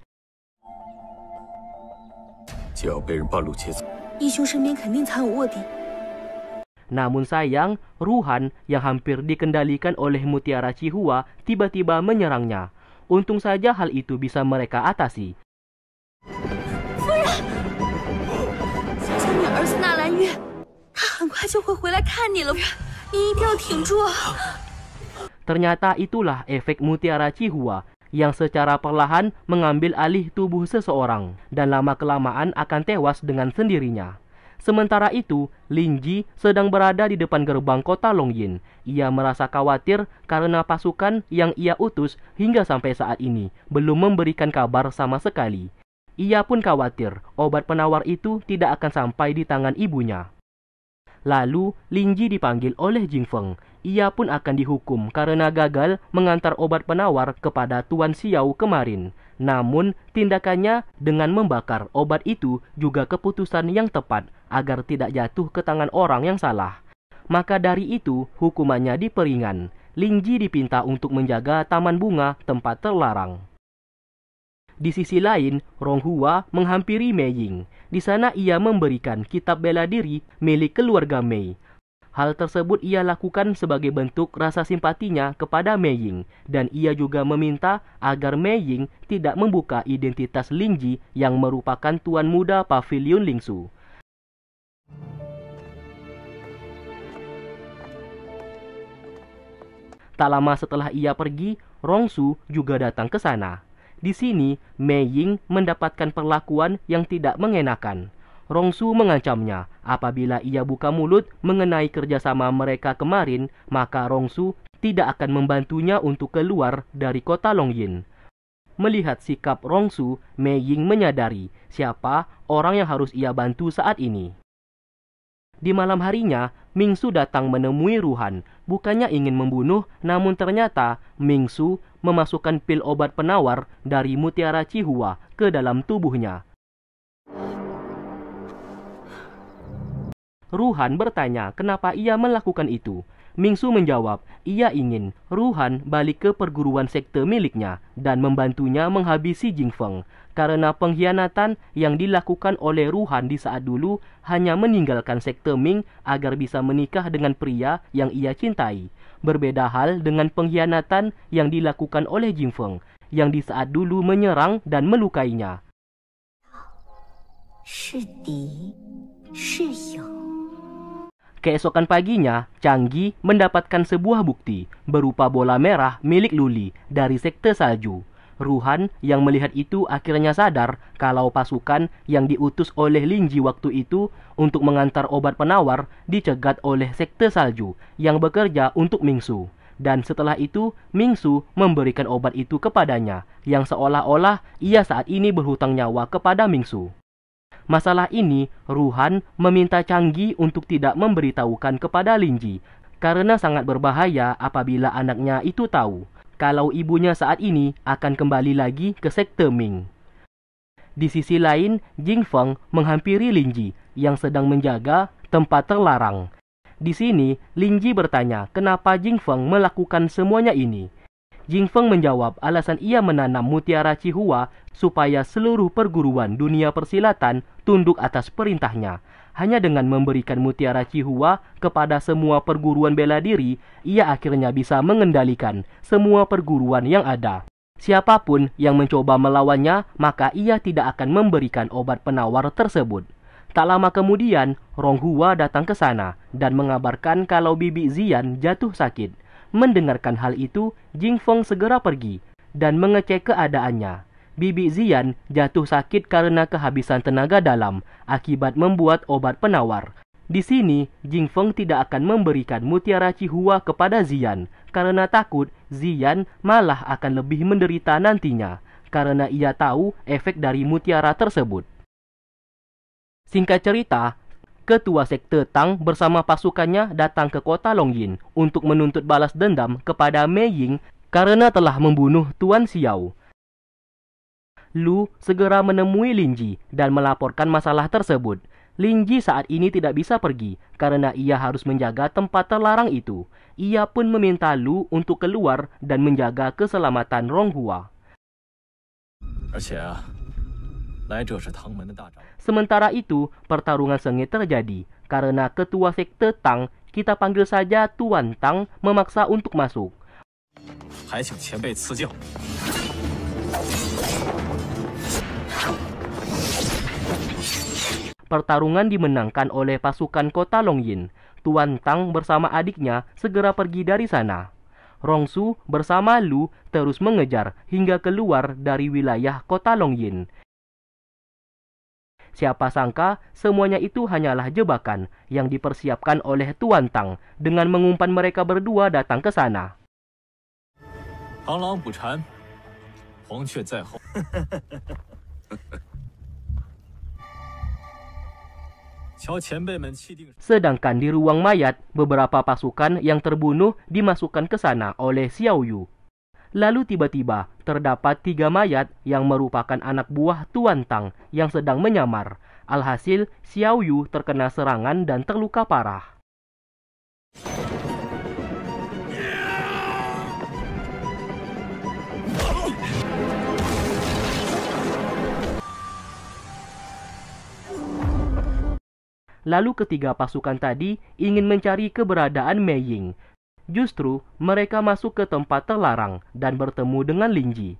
Namun sayang, Ruhan yang hampir dikendalikan oleh Mutiara Cihua tiba-tiba menyerangnya. Untung saja hal itu bisa mereka atasi. Ya. Ya, Ternyata itulah efek mutiara Cihua yang secara perlahan mengambil alih tubuh seseorang dan lama-kelamaan akan tewas dengan sendirinya. Sementara itu, Lin Ji sedang berada di depan gerbang kota Longyin. Ia merasa khawatir karena pasukan yang ia utus hingga sampai saat ini belum memberikan kabar sama sekali. Ia pun khawatir obat penawar itu tidak akan sampai di tangan ibunya. Lalu, Lin Ji dipanggil oleh Jing Feng. Ia pun akan dihukum karena gagal mengantar obat penawar kepada Tuan Xiao kemarin. Namun, tindakannya dengan membakar obat itu juga keputusan yang tepat agar tidak jatuh ke tangan orang yang salah. Maka dari itu, hukumannya diperingan. Lingji dipinta untuk menjaga taman bunga tempat terlarang. Di sisi lain, Ronghua menghampiri Mei Ying. Di sana ia memberikan kitab bela diri milik keluarga Mei. Hal tersebut ia lakukan sebagai bentuk rasa simpatinya kepada Mei Ying dan ia juga meminta agar Mei Ying tidak membuka identitas Lingji yang merupakan tuan muda pavilion Lingsu. Tak lama setelah ia pergi, Rongsu juga datang ke sana. Di sini, Mei Ying mendapatkan perlakuan yang tidak mengenakan. Rongsu mengancamnya, apabila ia buka mulut mengenai kerjasama mereka kemarin, maka Rongsu tidak akan membantunya untuk keluar dari kota Longyin. Melihat sikap Rongsu, Mei Ying menyadari siapa orang yang harus ia bantu saat ini. Di malam harinya, Mingsu datang menemui Ruhan. Bukannya ingin membunuh, namun ternyata Mingsu memasukkan pil obat penawar dari mutiara Cihua ke dalam tubuhnya. Ruhan bertanya kenapa ia melakukan itu. Mingsu menjawab, ia ingin Ruhan balik ke perguruan sekte miliknya dan membantunya menghabisi Jingfeng karena pengkhianatan yang dilakukan oleh Ruhan di saat dulu hanya meninggalkan sekte Ming agar bisa menikah dengan pria yang ia cintai. Berbeda hal dengan pengkhianatan yang dilakukan oleh Jing Feng yang di saat dulu menyerang dan melukainya. Keesokan paginya, Canggi mendapatkan sebuah bukti berupa bola merah milik Luli dari sekte salju. Ruhan yang melihat itu akhirnya sadar kalau pasukan yang diutus oleh Lingji waktu itu untuk mengantar obat penawar dicegat oleh sekte salju yang bekerja untuk Mingsu. Dan setelah itu, Mingsu memberikan obat itu kepadanya yang seolah-olah ia saat ini berhutang nyawa kepada Mingsu. Masalah ini, Ruhan meminta Canggi untuk tidak memberitahukan kepada Lingji karena sangat berbahaya apabila anaknya itu tahu kalau ibunya saat ini akan kembali lagi ke sekte Ming. Di sisi lain, Jing Feng menghampiri Ji yang sedang menjaga tempat terlarang. Di sini, Ji bertanya kenapa Jing Feng melakukan semuanya ini. Jing Feng menjawab alasan ia menanam mutiara Cihua supaya seluruh perguruan dunia persilatan tunduk atas perintahnya hanya dengan memberikan mutiara Cihua kepada semua perguruan bela diri, ia akhirnya bisa mengendalikan semua perguruan yang ada. Siapapun yang mencoba melawannya, maka ia tidak akan memberikan obat penawar tersebut. Tak lama kemudian, Rong Hua datang ke sana dan mengabarkan kalau Bibi Zian jatuh sakit. Mendengarkan hal itu, Jing Feng segera pergi dan mengecek keadaannya. Bibi Zian jatuh sakit karena kehabisan tenaga dalam akibat membuat obat penawar. Di sini, Jing Feng tidak akan memberikan mutiara Cihua kepada Zian karena takut Zian malah akan lebih menderita nantinya karena ia tahu efek dari mutiara tersebut. Singkat cerita, ketua sekte Tang bersama pasukannya datang ke kota Longyin untuk menuntut balas dendam kepada Mei Ying karena telah membunuh Tuan Xiao. Lu segera menemui Linji dan melaporkan masalah tersebut. Linji saat ini tidak bisa pergi karena ia harus menjaga tempat terlarang itu. Ia pun meminta Lu untuk keluar dan menjaga keselamatan Ronghua. Sementara itu, pertarungan sengit terjadi karena ketua sekte Tang, kita panggil saja Tuan Tang, memaksa untuk masuk. Pertarungan dimenangkan oleh pasukan kota Longyin. Tuan Tang bersama adiknya segera pergi dari sana. Rongsu bersama Lu terus mengejar hingga keluar dari wilayah kota Longyin. Siapa sangka semuanya itu hanyalah jebakan yang dipersiapkan oleh Tuan Tang dengan mengumpan mereka berdua datang ke sana. Lang Bu Chan, Huang Sedangkan di ruang mayat, beberapa pasukan yang terbunuh dimasukkan ke sana oleh Xiao Yu. Lalu tiba-tiba terdapat tiga mayat yang merupakan anak buah Tuan Tang yang sedang menyamar. Alhasil, Xiao Yu terkena serangan dan terluka parah. Lalu ketiga pasukan tadi ingin mencari keberadaan Mei Ying. Justru mereka masuk ke tempat terlarang dan bertemu dengan Lin Ji.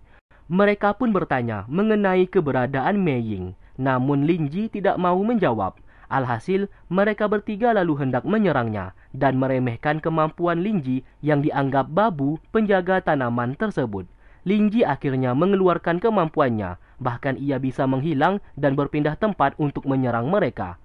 Mereka pun bertanya mengenai keberadaan Mei Ying, namun Ji tidak mau menjawab. Alhasil, mereka bertiga lalu hendak menyerangnya dan meremehkan kemampuan Lin Ji yang dianggap babu penjaga tanaman tersebut. Lin Ji akhirnya mengeluarkan kemampuannya, bahkan ia bisa menghilang dan berpindah tempat untuk menyerang mereka.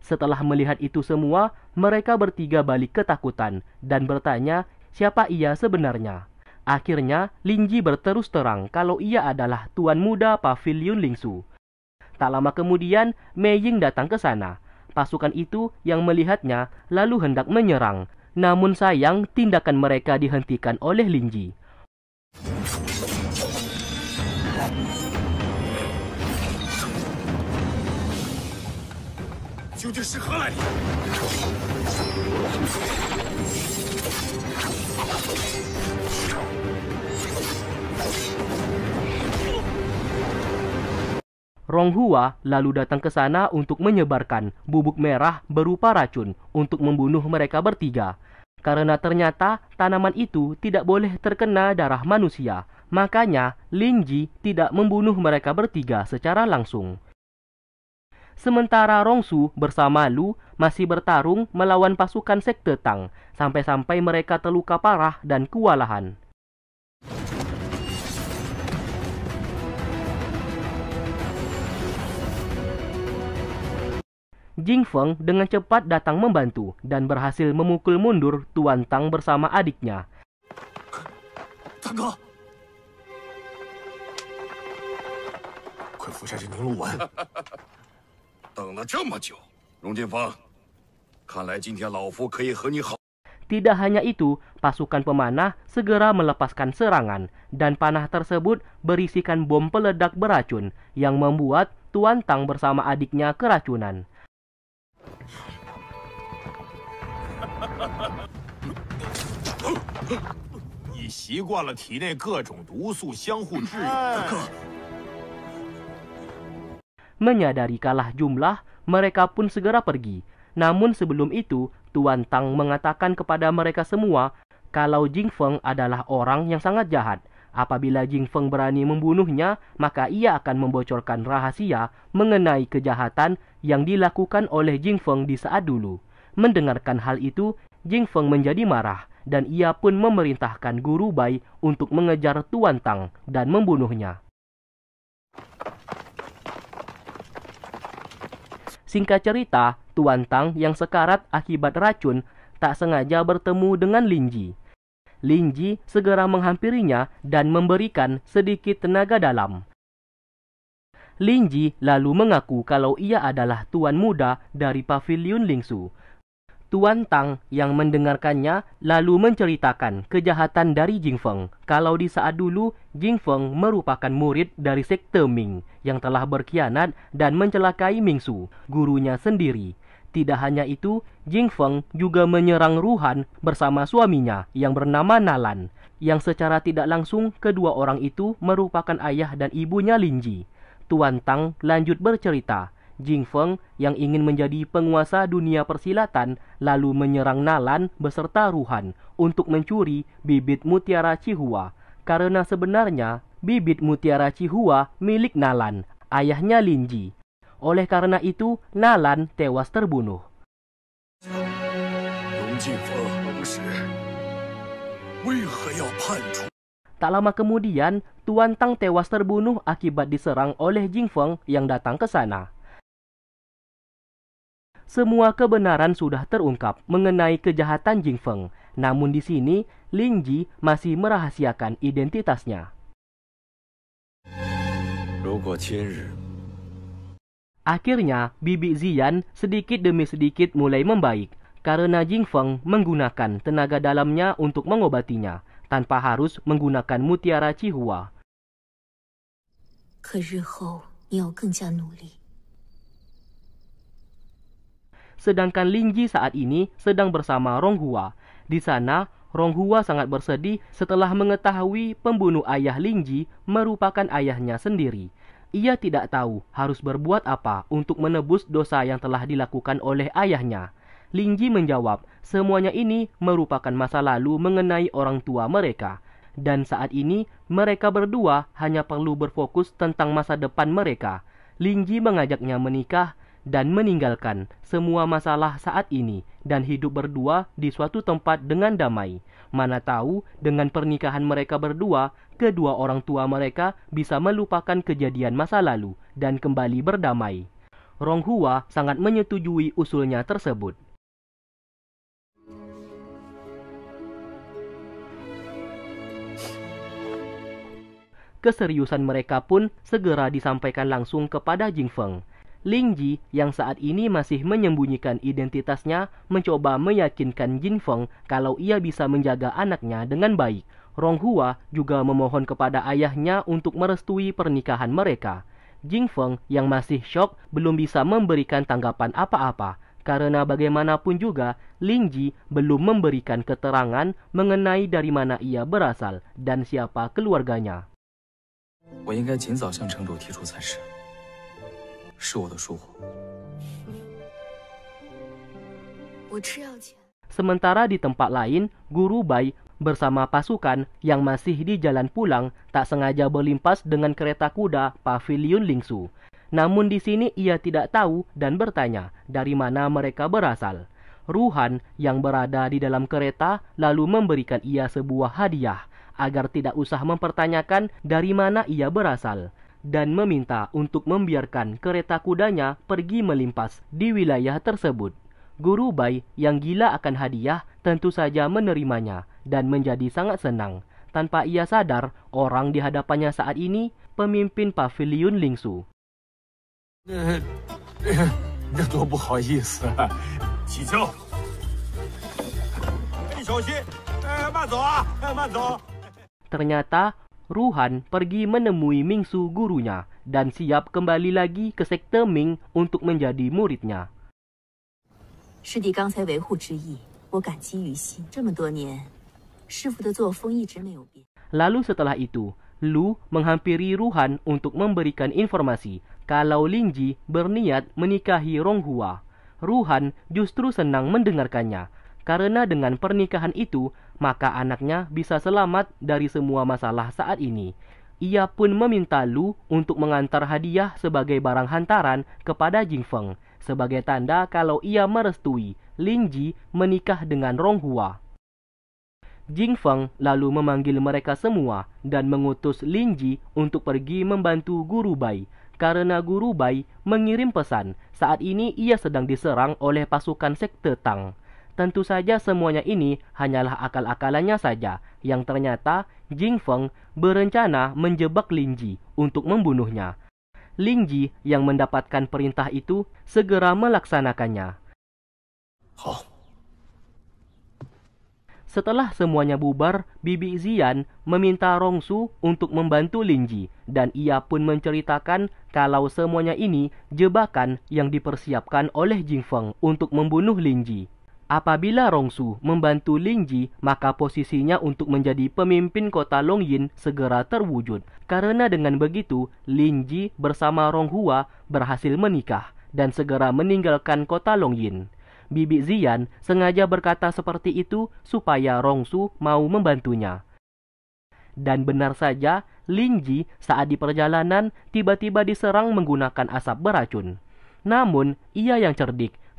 Setelah melihat itu semua, mereka bertiga balik ketakutan dan bertanya siapa ia sebenarnya. Akhirnya, Linji berterus terang kalau ia adalah tuan muda Pavilion Lingsu. Tak lama kemudian, Mei Ying datang ke sana. Pasukan itu yang melihatnya lalu hendak menyerang, namun sayang, tindakan mereka dihentikan oleh Linji. Ronghua lalu datang ke sana untuk menyebarkan bubuk merah berupa racun untuk membunuh mereka bertiga. Karena ternyata tanaman itu tidak boleh terkena darah manusia, makanya Lingji tidak membunuh mereka bertiga secara langsung. Sementara Rongsu bersama Lu masih bertarung melawan pasukan sekte Tang, sampai-sampai mereka terluka parah dan kewalahan. Jing Feng dengan cepat datang membantu dan berhasil memukul mundur Tuan Tang bersama adiknya. Kan Tidak hanya itu, pasukan pemanah segera melepaskan serangan dan panah tersebut berisikan bom peledak beracun yang membuat Tuan Tang bersama adiknya keracunan. Menyadari kalah jumlah, mereka pun segera pergi. Namun sebelum itu, Tuan Tang mengatakan kepada mereka semua kalau Jing Feng adalah orang yang sangat jahat. Apabila Jing Feng berani membunuhnya, maka ia akan membocorkan rahasia mengenai kejahatan yang dilakukan oleh Jing Feng di saat dulu. Mendengarkan hal itu, Jing Feng menjadi marah dan ia pun memerintahkan guru Bai untuk mengejar Tuan Tang dan membunuhnya. Singkat cerita, Tuan Tang yang sekarat akibat racun tak sengaja bertemu dengan Linji. Linji segera menghampirinya dan memberikan sedikit tenaga dalam. Linji lalu mengaku kalau ia adalah tuan muda dari pavilion Lingsu. Tuan Tang yang mendengarkannya lalu menceritakan kejahatan dari Jing Feng. Kalau di saat dulu, Jing Feng merupakan murid dari sekte Ming yang telah berkhianat dan mencelakai Ming Su, gurunya sendiri. Tidak hanya itu, Jing Feng juga menyerang Ruhan bersama suaminya yang bernama Nalan, yang secara tidak langsung kedua orang itu merupakan ayah dan ibunya Linji. Tuan Tang lanjut bercerita, Jing Feng yang ingin menjadi penguasa dunia persilatan lalu menyerang Nalan beserta Ruhan untuk mencuri bibit mutiara Cihua. Karena sebenarnya bibit mutiara Cihua milik Nalan, ayahnya Linji. Oleh karena itu, Nalan tewas terbunuh. Jing Feng, Tak lama kemudian, Tuan Tang tewas terbunuh akibat diserang oleh Jing Feng yang datang ke sana. Semua kebenaran sudah terungkap mengenai kejahatan Jing Feng, namun di sini Ling Ji masih merahasiakan identitasnya. Akhirnya, Bibi Zian sedikit demi sedikit mulai membaik karena Jing Feng menggunakan tenaga dalamnya untuk mengobatinya tanpa harus menggunakan mutiara Cihua. Sedangkan Lingji saat ini sedang bersama Ronghua. Di sana, Ronghua sangat bersedih setelah mengetahui pembunuh ayah Lingji merupakan ayahnya sendiri. Ia tidak tahu harus berbuat apa untuk menebus dosa yang telah dilakukan oleh ayahnya. Lingji menjawab, semuanya ini merupakan masa lalu mengenai orang tua mereka. Dan saat ini, mereka berdua hanya perlu berfokus tentang masa depan mereka. Lingji mengajaknya menikah dan meninggalkan semua masalah saat ini dan hidup berdua di suatu tempat dengan damai. Mana tahu dengan pernikahan mereka berdua, kedua orang tua mereka bisa melupakan kejadian masa lalu dan kembali berdamai. Ronghua sangat menyetujui usulnya tersebut. Keseriusan mereka pun segera disampaikan langsung kepada Jing Feng. Ling Ji yang saat ini masih menyembunyikan identitasnya mencoba meyakinkan Jin Feng kalau ia bisa menjaga anaknya dengan baik. Rong Hua juga memohon kepada ayahnya untuk merestui pernikahan mereka. Jing Feng yang masih shock belum bisa memberikan tanggapan apa-apa karena bagaimanapun juga Ling Ji belum memberikan keterangan mengenai dari mana ia berasal dan siapa keluarganya. Sementara di tempat lain, Guru Bai bersama pasukan yang masih di jalan pulang tak sengaja berlimpas dengan kereta kuda Pavilion Lingsu. Namun di sini ia tidak tahu dan bertanya dari mana mereka berasal. Ruhan yang berada di dalam kereta lalu memberikan ia sebuah hadiah agar tidak usah mempertanyakan dari mana ia berasal dan meminta untuk membiarkan kereta kudanya pergi melimpas di wilayah tersebut. Guru Bai yang gila akan hadiah tentu saja menerimanya dan menjadi sangat senang. Tanpa ia sadar, orang di hadapannya saat ini pemimpin pavilion Lingsu. Ternyata Ruhan pergi menemui Mingsu gurunya dan siap kembali lagi ke sekte Ming untuk menjadi muridnya. Lalu setelah itu, Lu menghampiri Ruhan untuk memberikan informasi kalau Lingji berniat menikahi Ronghua. Ruhan justru senang mendengarkannya, karena dengan pernikahan itu maka anaknya bisa selamat dari semua masalah saat ini. Ia pun meminta Lu untuk mengantar hadiah sebagai barang hantaran kepada Jing Feng sebagai tanda kalau ia merestui Lin Ji menikah dengan Rong Hua. Jing Feng lalu memanggil mereka semua dan mengutus Lin Ji untuk pergi membantu Guru Bai karena Guru Bai mengirim pesan saat ini ia sedang diserang oleh pasukan sekte Tang. Tentu saja semuanya ini hanyalah akal-akalannya saja yang ternyata Jing Feng berencana menjebak Lin Ji untuk membunuhnya. Lin Ji yang mendapatkan perintah itu segera melaksanakannya. Oh. Setelah semuanya bubar, Bibi Zian meminta Rong Su untuk membantu Lin Ji dan ia pun menceritakan kalau semuanya ini jebakan yang dipersiapkan oleh Jing Feng untuk membunuh Lin Ji. Apabila Rongsu membantu Lingji, maka posisinya untuk menjadi pemimpin kota Longyin segera terwujud. Karena dengan begitu, Lingji bersama Ronghua berhasil menikah dan segera meninggalkan kota Longyin. Bibi Zian sengaja berkata seperti itu supaya Rongsu mau membantunya. Dan benar saja, Lingji saat di perjalanan tiba-tiba diserang menggunakan asap beracun. Namun, ia yang cerdik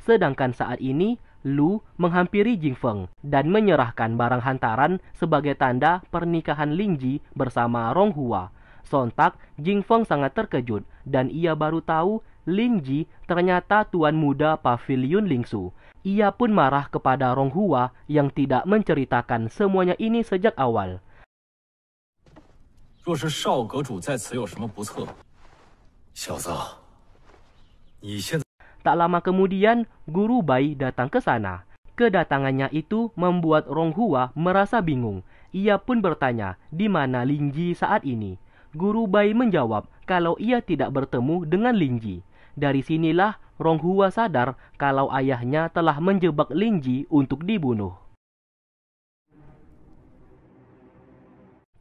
Sedangkan saat ini, Lu menghampiri Jing Feng dan menyerahkan barang hantaran sebagai tanda pernikahan Ling Ji bersama Rong Hua. Sontak, Jing Feng sangat terkejut dan ia baru tahu Ling Ji ternyata tuan muda pavilion Lingsu. Ia pun marah kepada Rong Hua yang tidak menceritakan semuanya ini sejak awal. sekarang. Tak lama kemudian, guru Bai datang ke sana. Kedatangannya itu membuat Rong Hua merasa bingung. Ia pun bertanya, di mana Lingji saat ini? Guru Bai menjawab kalau ia tidak bertemu dengan Lingji. Dari sinilah Rong Hua sadar kalau ayahnya telah menjebak Lingji untuk dibunuh.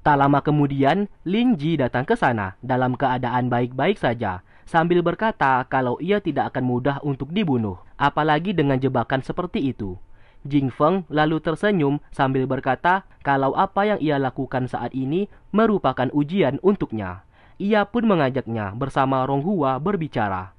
Tak lama kemudian, Lingji datang ke sana dalam keadaan baik-baik saja sambil berkata kalau ia tidak akan mudah untuk dibunuh, apalagi dengan jebakan seperti itu. Jing Feng lalu tersenyum sambil berkata kalau apa yang ia lakukan saat ini merupakan ujian untuknya. Ia pun mengajaknya bersama Rong Hua berbicara.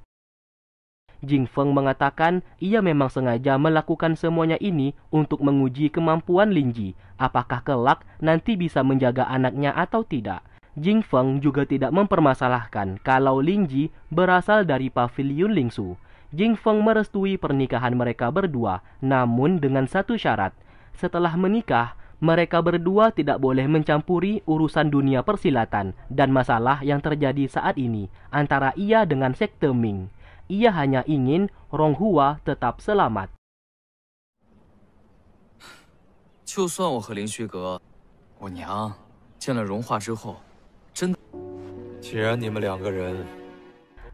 Jing Feng mengatakan ia memang sengaja melakukan semuanya ini untuk menguji kemampuan lin ji apakah kelak nanti bisa menjaga anaknya atau tidak. Jing Feng juga tidak mempermasalahkan kalau Lin Ji berasal dari pavilion Ling Su. Jing Feng merestui pernikahan mereka berdua, namun dengan satu syarat. Setelah menikah, mereka berdua tidak boleh mencampuri urusan dunia persilatan dan masalah yang terjadi saat ini antara ia dengan sekte Ming. Ia hanya ingin Rong Hua tetap selamat. 就算我和林虚阁，我娘见了荣化之后，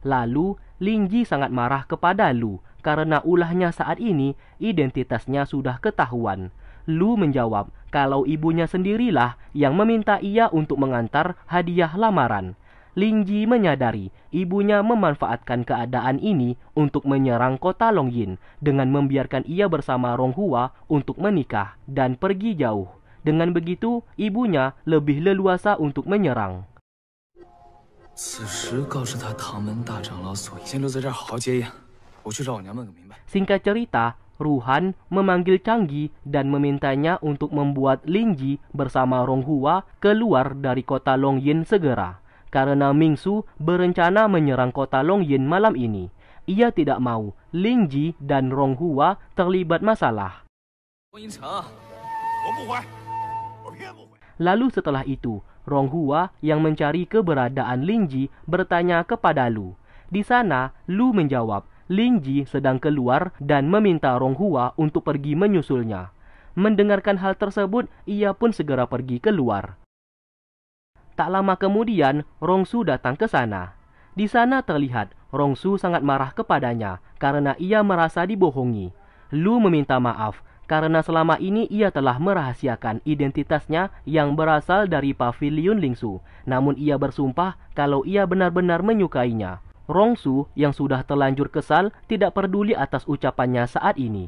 Lalu Lingji sangat marah kepada Lu karena ulahnya saat ini identitasnya sudah ketahuan. Lu menjawab kalau ibunya sendirilah yang meminta ia untuk mengantar hadiah lamaran. Lingji menyadari ibunya memanfaatkan keadaan ini untuk menyerang kota Longyin dengan membiarkan ia bersama Ronghua untuk menikah dan pergi jauh. Dengan begitu, ibunya lebih leluasa untuk menyerang. Singkat cerita, Ruhan memanggil Canggi dan memintanya untuk membuat Linji bersama Ronghua keluar dari kota Longyin segera. Karena Mingsu berencana menyerang kota Longyin malam ini. Ia tidak mau Linji dan Ronghua terlibat masalah. 我不回 Lalu setelah itu, Ronghua yang mencari keberadaan Lingji bertanya kepada Lu. Di sana, Lu menjawab, Lingji sedang keluar dan meminta Ronghua untuk pergi menyusulnya. Mendengarkan hal tersebut, ia pun segera pergi keluar. Tak lama kemudian, Rongsu datang ke sana. Di sana terlihat Rongsu sangat marah kepadanya karena ia merasa dibohongi. Lu meminta maaf karena selama ini ia telah merahasiakan identitasnya yang berasal dari pavilion Lingsu. Namun ia bersumpah kalau ia benar-benar menyukainya. Rongsu yang sudah terlanjur kesal tidak peduli atas ucapannya saat ini.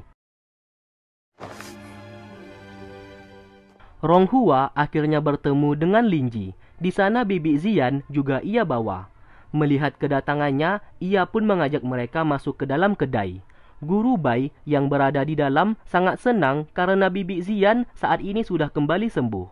Ronghua akhirnya bertemu dengan Linji. Di sana Bibi Zian juga ia bawa. Melihat kedatangannya, ia pun mengajak mereka masuk ke dalam kedai. Guru Bai yang berada di dalam sangat senang karena bibi Zian saat ini sudah kembali sembuh.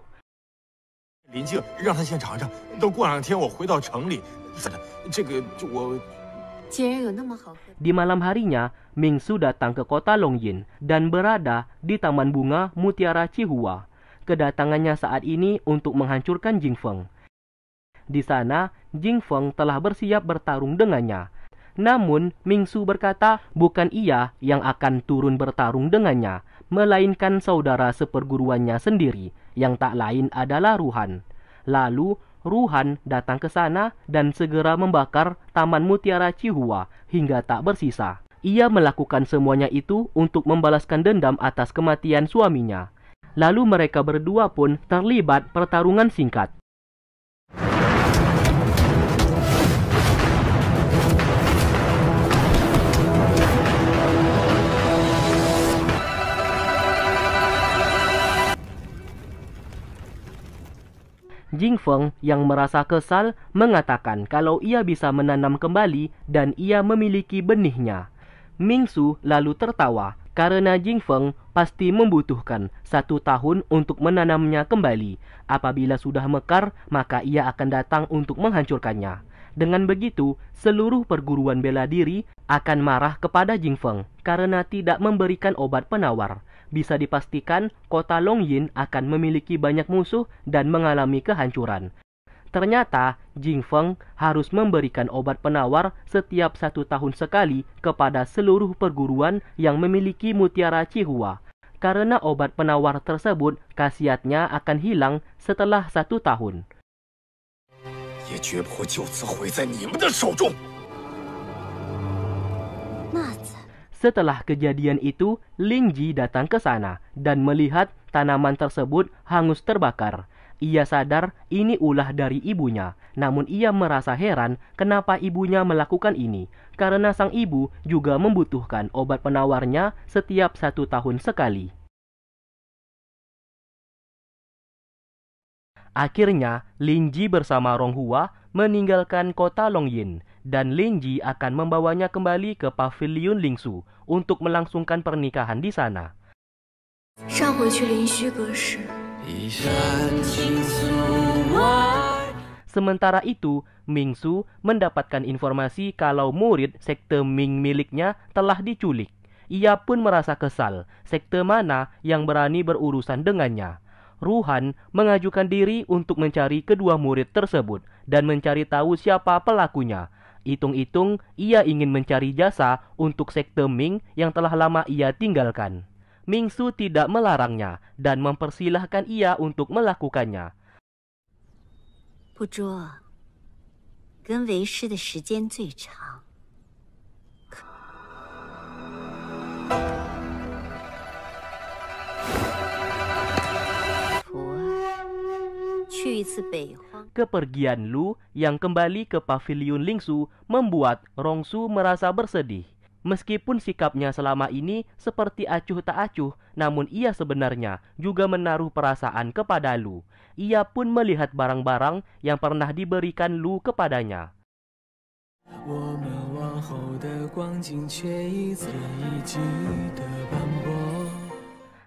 Di malam harinya, Ming Su datang ke kota Longyin dan berada di Taman Bunga Mutiara Cihua. Kedatangannya saat ini untuk menghancurkan Jing Feng. Di sana, Jing Feng telah bersiap bertarung dengannya namun, Mingsu berkata bukan ia yang akan turun bertarung dengannya, melainkan saudara seperguruannya sendiri, yang tak lain adalah Ruhan. Lalu, Ruhan datang ke sana dan segera membakar Taman Mutiara Cihua hingga tak bersisa. Ia melakukan semuanya itu untuk membalaskan dendam atas kematian suaminya. Lalu mereka berdua pun terlibat pertarungan singkat. Jing Feng yang merasa kesal mengatakan kalau ia bisa menanam kembali dan ia memiliki benihnya. Ming Su lalu tertawa karena Jing Feng pasti membutuhkan satu tahun untuk menanamnya kembali. Apabila sudah mekar, maka ia akan datang untuk menghancurkannya. Dengan begitu, seluruh perguruan bela diri akan marah kepada Jing Feng karena tidak memberikan obat penawar bisa dipastikan kota Longyin akan memiliki banyak musuh dan mengalami kehancuran. Ternyata, Jing Feng harus memberikan obat penawar setiap satu tahun sekali kepada seluruh perguruan yang memiliki mutiara Cihua. Karena obat penawar tersebut, khasiatnya akan hilang setelah satu tahun. Setelah kejadian itu, Lingji datang ke sana dan melihat tanaman tersebut hangus terbakar. Ia sadar ini ulah dari ibunya, namun ia merasa heran kenapa ibunya melakukan ini, karena sang ibu juga membutuhkan obat penawarnya setiap satu tahun sekali. Akhirnya, Lingji bersama Ronghua meninggalkan kota Longyin dan Linji akan membawanya kembali ke Paviliun Lingsu untuk melangsungkan pernikahan di sana. Sementara itu, Mingsu mendapatkan informasi kalau murid sekte Ming miliknya telah diculik. Ia pun merasa kesal, sekte mana yang berani berurusan dengannya. Ruhan mengajukan diri untuk mencari kedua murid tersebut dan mencari tahu siapa pelakunya Hitung-hitung, ia ingin mencari jasa untuk sekte Ming yang telah lama ia tinggalkan. Ming Su tidak melarangnya dan mempersilahkan ia untuk melakukannya. Pujo, kepergian Lu yang kembali ke pavilion Lingsu membuat Rongsu merasa bersedih. Meskipun sikapnya selama ini seperti acuh tak acuh, namun ia sebenarnya juga menaruh perasaan kepada Lu. Ia pun melihat barang-barang yang pernah diberikan Lu kepadanya.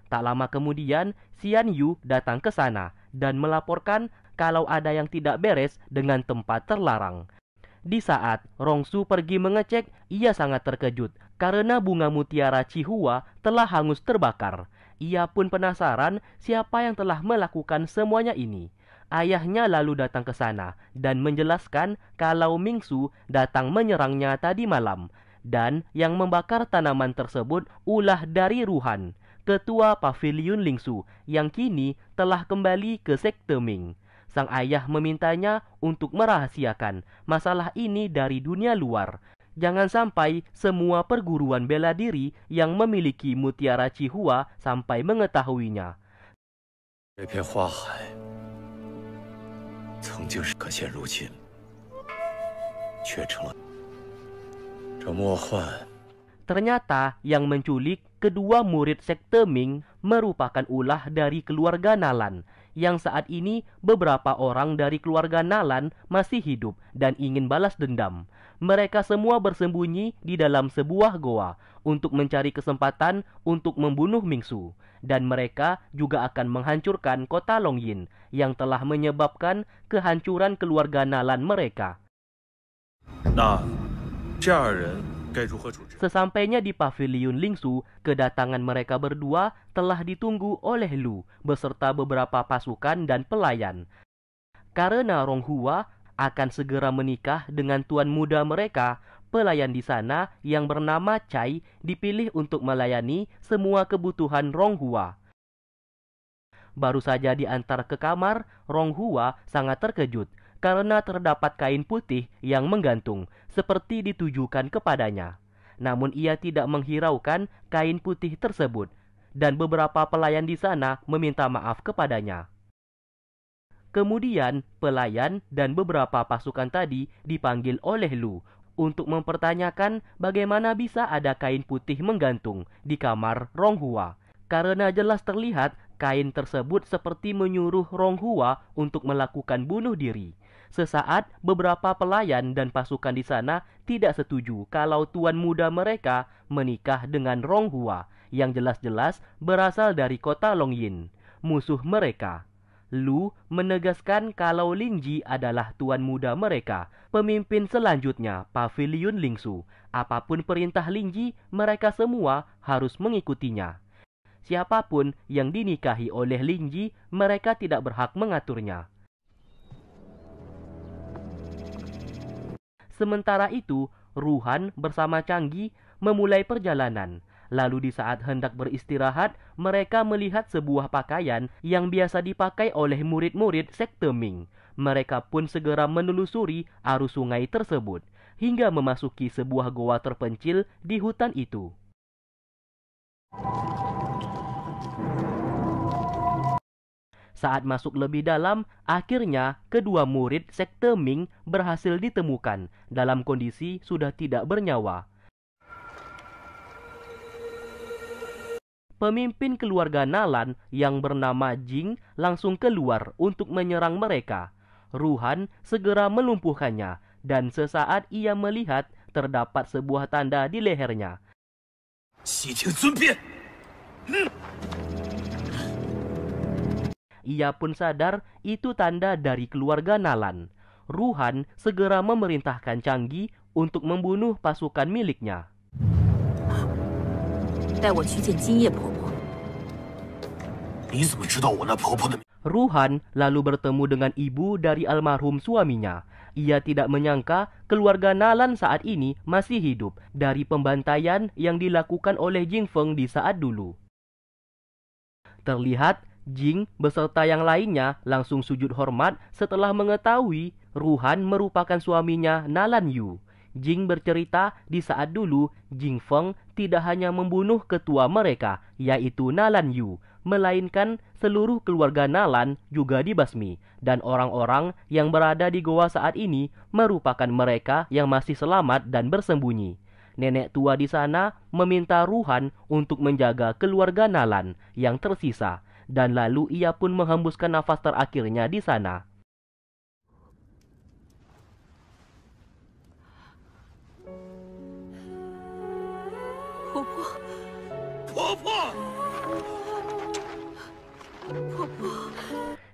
Tak lama kemudian, Xian Yu datang ke sana dan melaporkan kalau ada yang tidak beres dengan tempat terlarang. Di saat Rongsu pergi mengecek, ia sangat terkejut karena bunga mutiara Cihua telah hangus terbakar. Ia pun penasaran siapa yang telah melakukan semuanya ini. Ayahnya lalu datang ke sana dan menjelaskan kalau Mingsu datang menyerangnya tadi malam dan yang membakar tanaman tersebut ulah dari Ruhan, ketua pavilion Lingsu yang kini telah kembali ke sekte Ming sang ayah memintanya untuk merahasiakan masalah ini dari dunia luar. Jangan sampai semua perguruan bela diri yang memiliki mutiara Cihua sampai mengetahuinya. Ternyata yang menculik kedua murid sekte Ming merupakan ulah dari keluarga Nalan yang saat ini beberapa orang dari keluarga Nalan masih hidup dan ingin balas dendam. Mereka semua bersembunyi di dalam sebuah goa untuk mencari kesempatan untuk membunuh Mingsu dan mereka juga akan menghancurkan kota Longyin yang telah menyebabkan kehancuran keluarga Nalan mereka. Nah, Sesampainya di Paviliun Lingsu, kedatangan mereka berdua telah ditunggu oleh Lu beserta beberapa pasukan dan pelayan. Karena Ronghua akan segera menikah dengan tuan muda mereka, pelayan di sana yang bernama Chai dipilih untuk melayani semua kebutuhan Ronghua. Baru saja diantar ke kamar, Ronghua sangat terkejut karena terdapat kain putih yang menggantung seperti ditujukan kepadanya. Namun ia tidak menghiraukan kain putih tersebut dan beberapa pelayan di sana meminta maaf kepadanya. Kemudian, pelayan dan beberapa pasukan tadi dipanggil oleh Lu untuk mempertanyakan bagaimana bisa ada kain putih menggantung di kamar Ronghua. Karena jelas terlihat kain tersebut seperti menyuruh Ronghua untuk melakukan bunuh diri. Sesaat, beberapa pelayan dan pasukan di sana tidak setuju kalau tuan muda mereka menikah dengan Ronghua yang jelas-jelas berasal dari kota Longyin, musuh mereka. Lu menegaskan kalau Linji adalah tuan muda mereka, pemimpin selanjutnya Pavilion Lingsu. Apapun perintah Linji, mereka semua harus mengikutinya. Siapapun yang dinikahi oleh Linji, mereka tidak berhak mengaturnya. Sementara itu, Ruhan bersama Canggi memulai perjalanan. Lalu di saat hendak beristirahat, mereka melihat sebuah pakaian yang biasa dipakai oleh murid-murid sekte Ming. Mereka pun segera menelusuri arus sungai tersebut, hingga memasuki sebuah goa terpencil di hutan itu. Saat masuk lebih dalam, akhirnya kedua murid sekte Ming berhasil ditemukan dalam kondisi sudah tidak bernyawa. Pemimpin keluarga Nalan yang bernama Jing langsung keluar untuk menyerang mereka. Ruhan segera melumpuhkannya dan sesaat ia melihat terdapat sebuah tanda di lehernya. Ia pun sadar itu tanda dari keluarga Nalan. Ruhan segera memerintahkan Canggi untuk membunuh pasukan miliknya. Ruhan lalu bertemu dengan ibu dari almarhum suaminya. Ia tidak menyangka keluarga Nalan saat ini masih hidup dari pembantaian yang dilakukan oleh Jing Feng di saat dulu. Terlihat Jing beserta yang lainnya langsung sujud hormat setelah mengetahui Ruhan merupakan suaminya Nalan Yu. Jing bercerita di saat dulu Jing Feng tidak hanya membunuh ketua mereka yaitu Nalan Yu, melainkan seluruh keluarga Nalan juga dibasmi dan orang-orang yang berada di goa saat ini merupakan mereka yang masih selamat dan bersembunyi. Nenek tua di sana meminta Ruhan untuk menjaga keluarga Nalan yang tersisa dan lalu ia pun menghembuskan nafas terakhirnya di sana.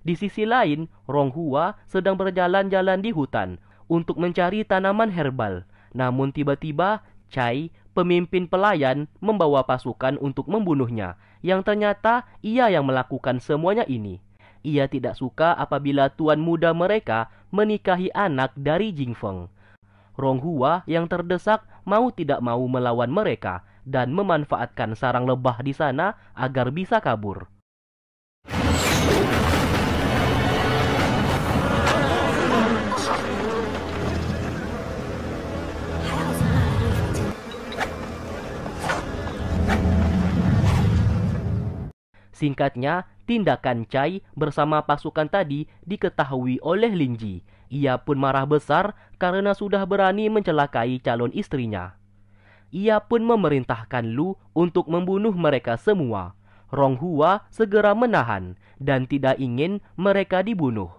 Di sisi lain, Ronghua sedang berjalan-jalan di hutan untuk mencari tanaman herbal. Namun tiba-tiba, Chai, pemimpin pelayan, membawa pasukan untuk membunuhnya yang ternyata ia yang melakukan semuanya ini. Ia tidak suka apabila tuan muda mereka menikahi anak dari Jingfeng. Ronghua yang terdesak mau tidak mau melawan mereka dan memanfaatkan sarang lebah di sana agar bisa kabur. Singkatnya, tindakan Chai bersama pasukan tadi diketahui oleh Lingji. Ia pun marah besar karena sudah berani mencelakai calon istrinya. Ia pun memerintahkan Lu untuk membunuh mereka semua. Rong Hua segera menahan dan tidak ingin mereka dibunuh.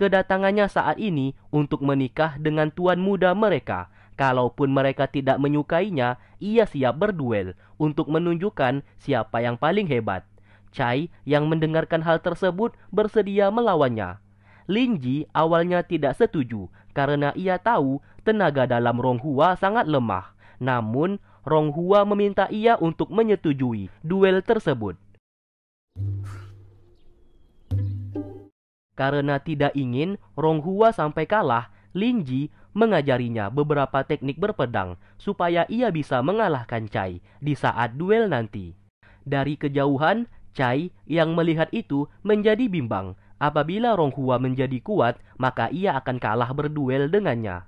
Kedatangannya saat ini untuk menikah dengan tuan muda mereka. Kalaupun mereka tidak menyukainya, ia siap berduel untuk menunjukkan siapa yang paling hebat. Chai yang mendengarkan hal tersebut bersedia melawannya. Lin Ji awalnya tidak setuju karena ia tahu tenaga dalam Ronghua sangat lemah. Namun, Ronghua meminta ia untuk menyetujui duel tersebut. Karena tidak ingin Ronghua sampai kalah, Lin Ji mengajarinya beberapa teknik berpedang supaya ia bisa mengalahkan Chai di saat duel nanti. Dari kejauhan, Cai yang melihat itu menjadi bimbang. Apabila Ronghua menjadi kuat, maka ia akan kalah berduel dengannya.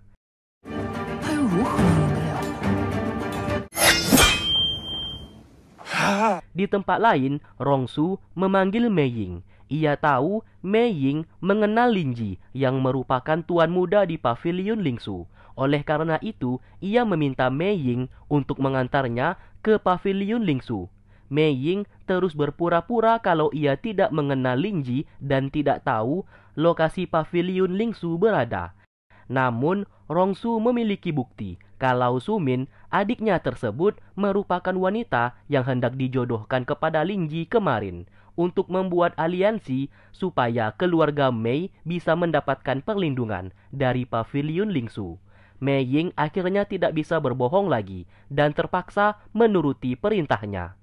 Di tempat lain, Rongsu memanggil Mei Ying. Ia tahu Mei Ying mengenal Ji yang merupakan tuan muda di pavilion Lingsu. Oleh karena itu, ia meminta Mei Ying untuk mengantarnya ke pavilion Lingsu. Mei Ying terus berpura-pura kalau ia tidak mengenal Lingji dan tidak tahu lokasi pavilion Lingsu berada. Namun, Rongsu memiliki bukti kalau Sumin, adiknya tersebut merupakan wanita yang hendak dijodohkan kepada Lingji kemarin untuk membuat aliansi supaya keluarga Mei bisa mendapatkan perlindungan dari pavilion Lingsu. Mei Ying akhirnya tidak bisa berbohong lagi dan terpaksa menuruti perintahnya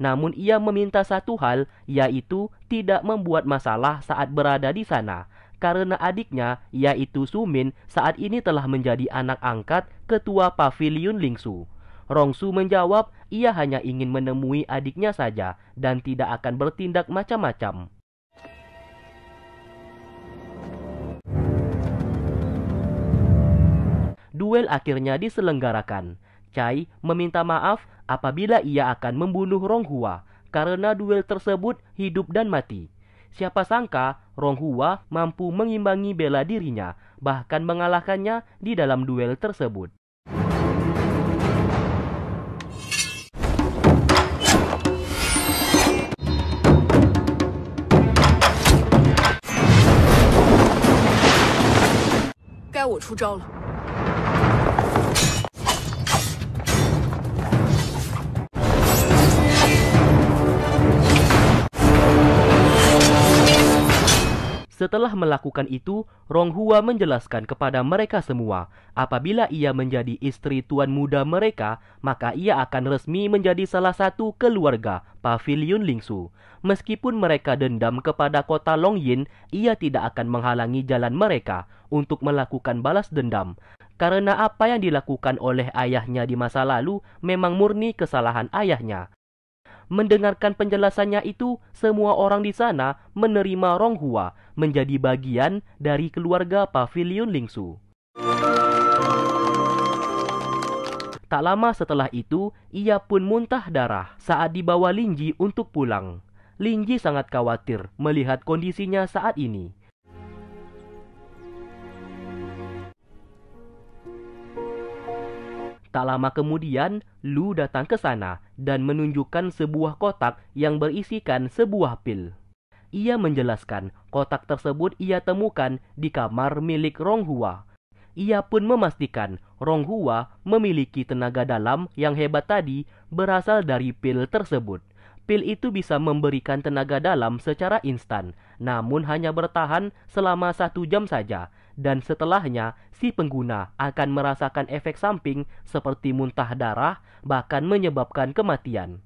namun ia meminta satu hal, yaitu tidak membuat masalah saat berada di sana, karena adiknya, yaitu Sumin, saat ini telah menjadi anak angkat ketua pavilion Lingsu. Rongsu menjawab, ia hanya ingin menemui adiknya saja dan tidak akan bertindak macam-macam. Duel akhirnya diselenggarakan. Cai meminta maaf apabila ia akan membunuh Ronghua karena duel tersebut hidup dan mati. Siapa sangka Ronghua mampu mengimbangi bela dirinya, bahkan mengalahkannya di dalam duel tersebut. Kau Setelah melakukan itu, Ronghua menjelaskan kepada mereka semua, apabila ia menjadi istri tuan muda mereka, maka ia akan resmi menjadi salah satu keluarga Pavilion Lingsu. Meskipun mereka dendam kepada kota Longyin, ia tidak akan menghalangi jalan mereka untuk melakukan balas dendam. Karena apa yang dilakukan oleh ayahnya di masa lalu memang murni kesalahan ayahnya. Mendengarkan penjelasannya itu, semua orang di sana menerima Ronghua menjadi bagian dari keluarga Pavilion Lingsu. Tak lama setelah itu, ia pun muntah darah saat dibawa Linji untuk pulang. Linji sangat khawatir melihat kondisinya saat ini. Tak lama kemudian, Lu datang ke sana dan menunjukkan sebuah kotak yang berisikan sebuah pil. Ia menjelaskan kotak tersebut ia temukan di kamar milik Ronghua. Ia pun memastikan Ronghua memiliki tenaga dalam yang hebat tadi berasal dari pil tersebut. Pil itu bisa memberikan tenaga dalam secara instan, namun hanya bertahan selama satu jam saja dan setelahnya si pengguna akan merasakan efek samping seperti muntah darah, bahkan menyebabkan kematian.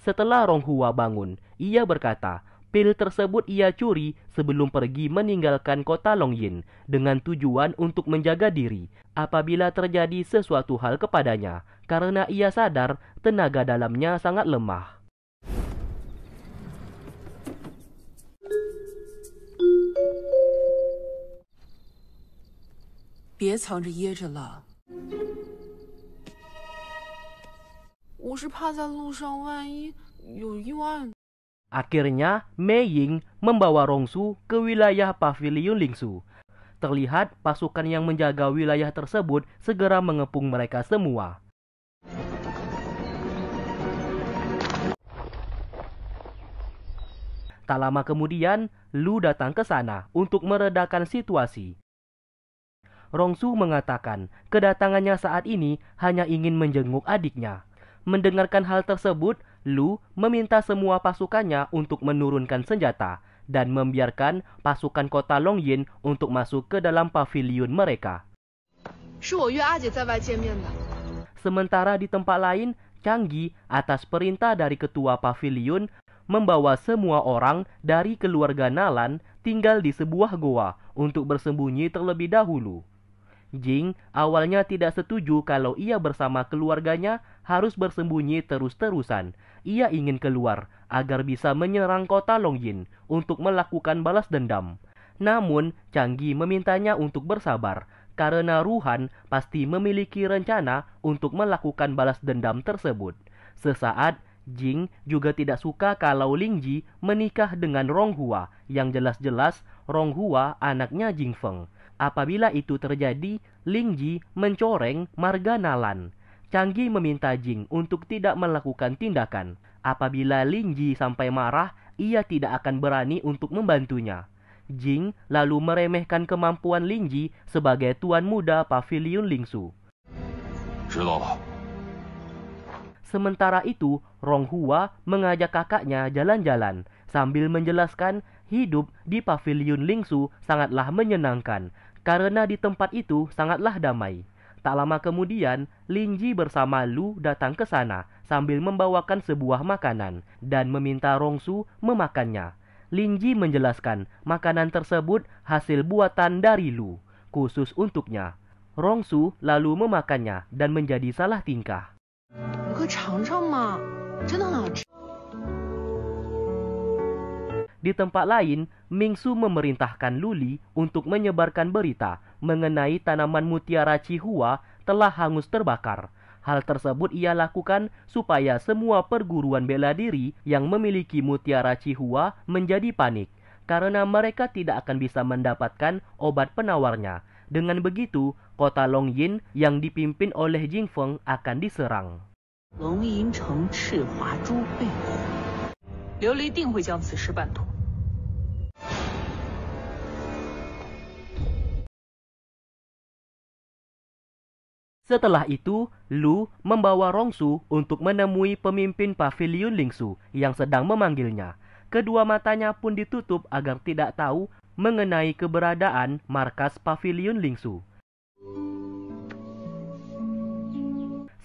Setelah Ronghua bangun, ia berkata, pil tersebut ia curi sebelum pergi meninggalkan kota Longyin dengan tujuan untuk menjaga diri apabila terjadi sesuatu hal kepadanya karena ia sadar tenaga dalamnya sangat lemah. Akhirnya Mei Ying membawa Rongsu ke wilayah Paviliun Lingsu. Terlihat pasukan yang menjaga wilayah tersebut segera mengepung mereka semua. Tak lama kemudian, Lu datang ke sana untuk meredakan situasi. Rongsu mengatakan kedatangannya saat ini hanya ingin menjenguk adiknya. Mendengarkan hal tersebut, Lu meminta semua pasukannya untuk menurunkan senjata dan membiarkan pasukan kota Longyin untuk masuk ke dalam pavilion mereka. Sementara di tempat lain, Changi atas perintah dari ketua pavilion membawa semua orang dari keluarga Nalan tinggal di sebuah goa untuk bersembunyi terlebih dahulu. Jing awalnya tidak setuju kalau ia bersama keluarganya harus bersembunyi terus-terusan. Ia ingin keluar agar bisa menyerang kota Longyin untuk melakukan balas dendam. Namun, Canggih memintanya untuk bersabar karena Ruhan pasti memiliki rencana untuk melakukan balas dendam tersebut. Sesaat, Jing juga tidak suka kalau Lingji menikah dengan Ronghua yang jelas-jelas Ronghua anaknya Jingfeng. Feng. Apabila itu terjadi, Lingji mencoreng marga Nalan. meminta Jing untuk tidak melakukan tindakan. Apabila Lingji sampai marah, ia tidak akan berani untuk membantunya. Jing lalu meremehkan kemampuan Lingji sebagai tuan muda pavilion Lingsu. Sementara itu, Rong Hua mengajak kakaknya jalan-jalan sambil menjelaskan hidup di pavilion Lingsu sangatlah menyenangkan karena di tempat itu sangatlah damai. Tak lama kemudian, Lingji bersama Lu datang ke sana sambil membawakan sebuah makanan dan meminta Rongsu memakannya. Lingji menjelaskan makanan tersebut hasil buatan dari Lu, khusus untuknya. Rongsu lalu memakannya dan menjadi salah tingkah. Di tempat lain, Mingsu memerintahkan Luli untuk menyebarkan berita mengenai tanaman mutiara Cihua telah hangus terbakar. Hal tersebut ia lakukan supaya semua perguruan bela diri yang memiliki mutiara Cihua menjadi panik karena mereka tidak akan bisa mendapatkan obat penawarnya. Dengan begitu, kota Longyin yang dipimpin oleh Jing Feng akan diserang. Longyin Cheng Zhu Bei Liu Ding akan setelah itu, Lu membawa Rongsu untuk menemui pemimpin pavilion Lingsu yang sedang memanggilnya. Kedua matanya pun ditutup agar tidak tahu mengenai keberadaan markas pavilion Lingsu.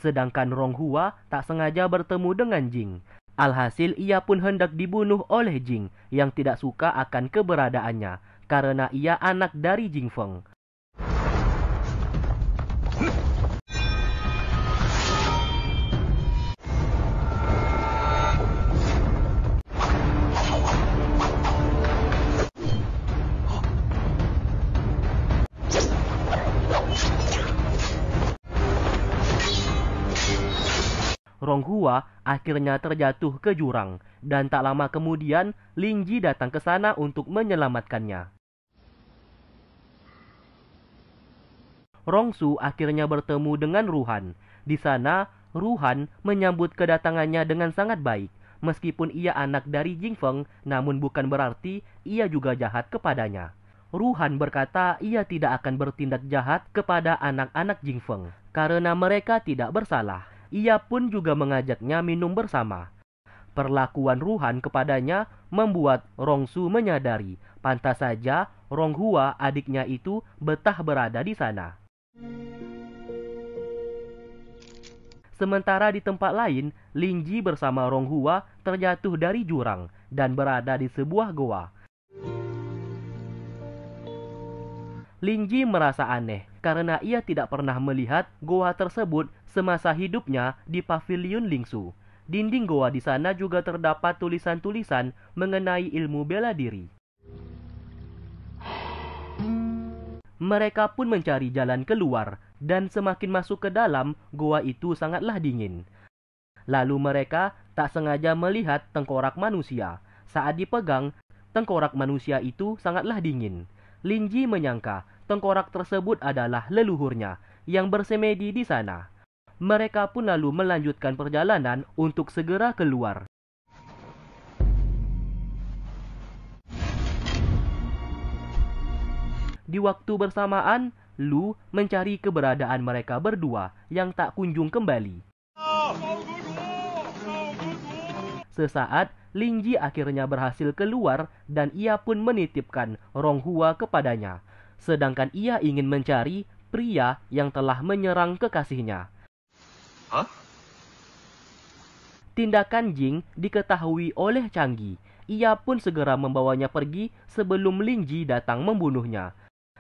Sedangkan Ronghua tak sengaja bertemu dengan Jing. Alhasil ia pun hendak dibunuh oleh Jing yang tidak suka akan keberadaannya karena ia anak dari Jing Feng. tua akhirnya terjatuh ke jurang dan tak lama kemudian Lingji datang ke sana untuk menyelamatkannya. Rongsu akhirnya bertemu dengan Ruhan. Di sana, Ruhan menyambut kedatangannya dengan sangat baik. Meskipun ia anak dari Jingfeng, namun bukan berarti ia juga jahat kepadanya. Ruhan berkata ia tidak akan bertindak jahat kepada anak-anak Jingfeng karena mereka tidak bersalah ia pun juga mengajaknya minum bersama. Perlakuan Ruhan kepadanya membuat Rongsu menyadari pantas saja Ronghua adiknya itu betah berada di sana. Sementara di tempat lain, Linji bersama Ronghua terjatuh dari jurang dan berada di sebuah goa. Linji merasa aneh karena ia tidak pernah melihat goa tersebut semasa hidupnya di pavilion Lingsu. Dinding goa di sana juga terdapat tulisan-tulisan mengenai ilmu bela diri. Mereka pun mencari jalan keluar, dan semakin masuk ke dalam, goa itu sangatlah dingin. Lalu mereka tak sengaja melihat tengkorak manusia. Saat dipegang, tengkorak manusia itu sangatlah dingin. Linji menyangka Tengkorak tersebut adalah leluhurnya yang bersemedi di sana. Mereka pun lalu melanjutkan perjalanan untuk segera keluar. Di waktu bersamaan, Lu mencari keberadaan mereka berdua yang tak kunjung kembali. Sesaat, Lingji akhirnya berhasil keluar dan ia pun menitipkan Ronghua kepadanya sedangkan ia ingin mencari pria yang telah menyerang kekasihnya. Huh? Tindakan Jing diketahui oleh Canggi. Ia pun segera membawanya pergi sebelum Lingji datang membunuhnya.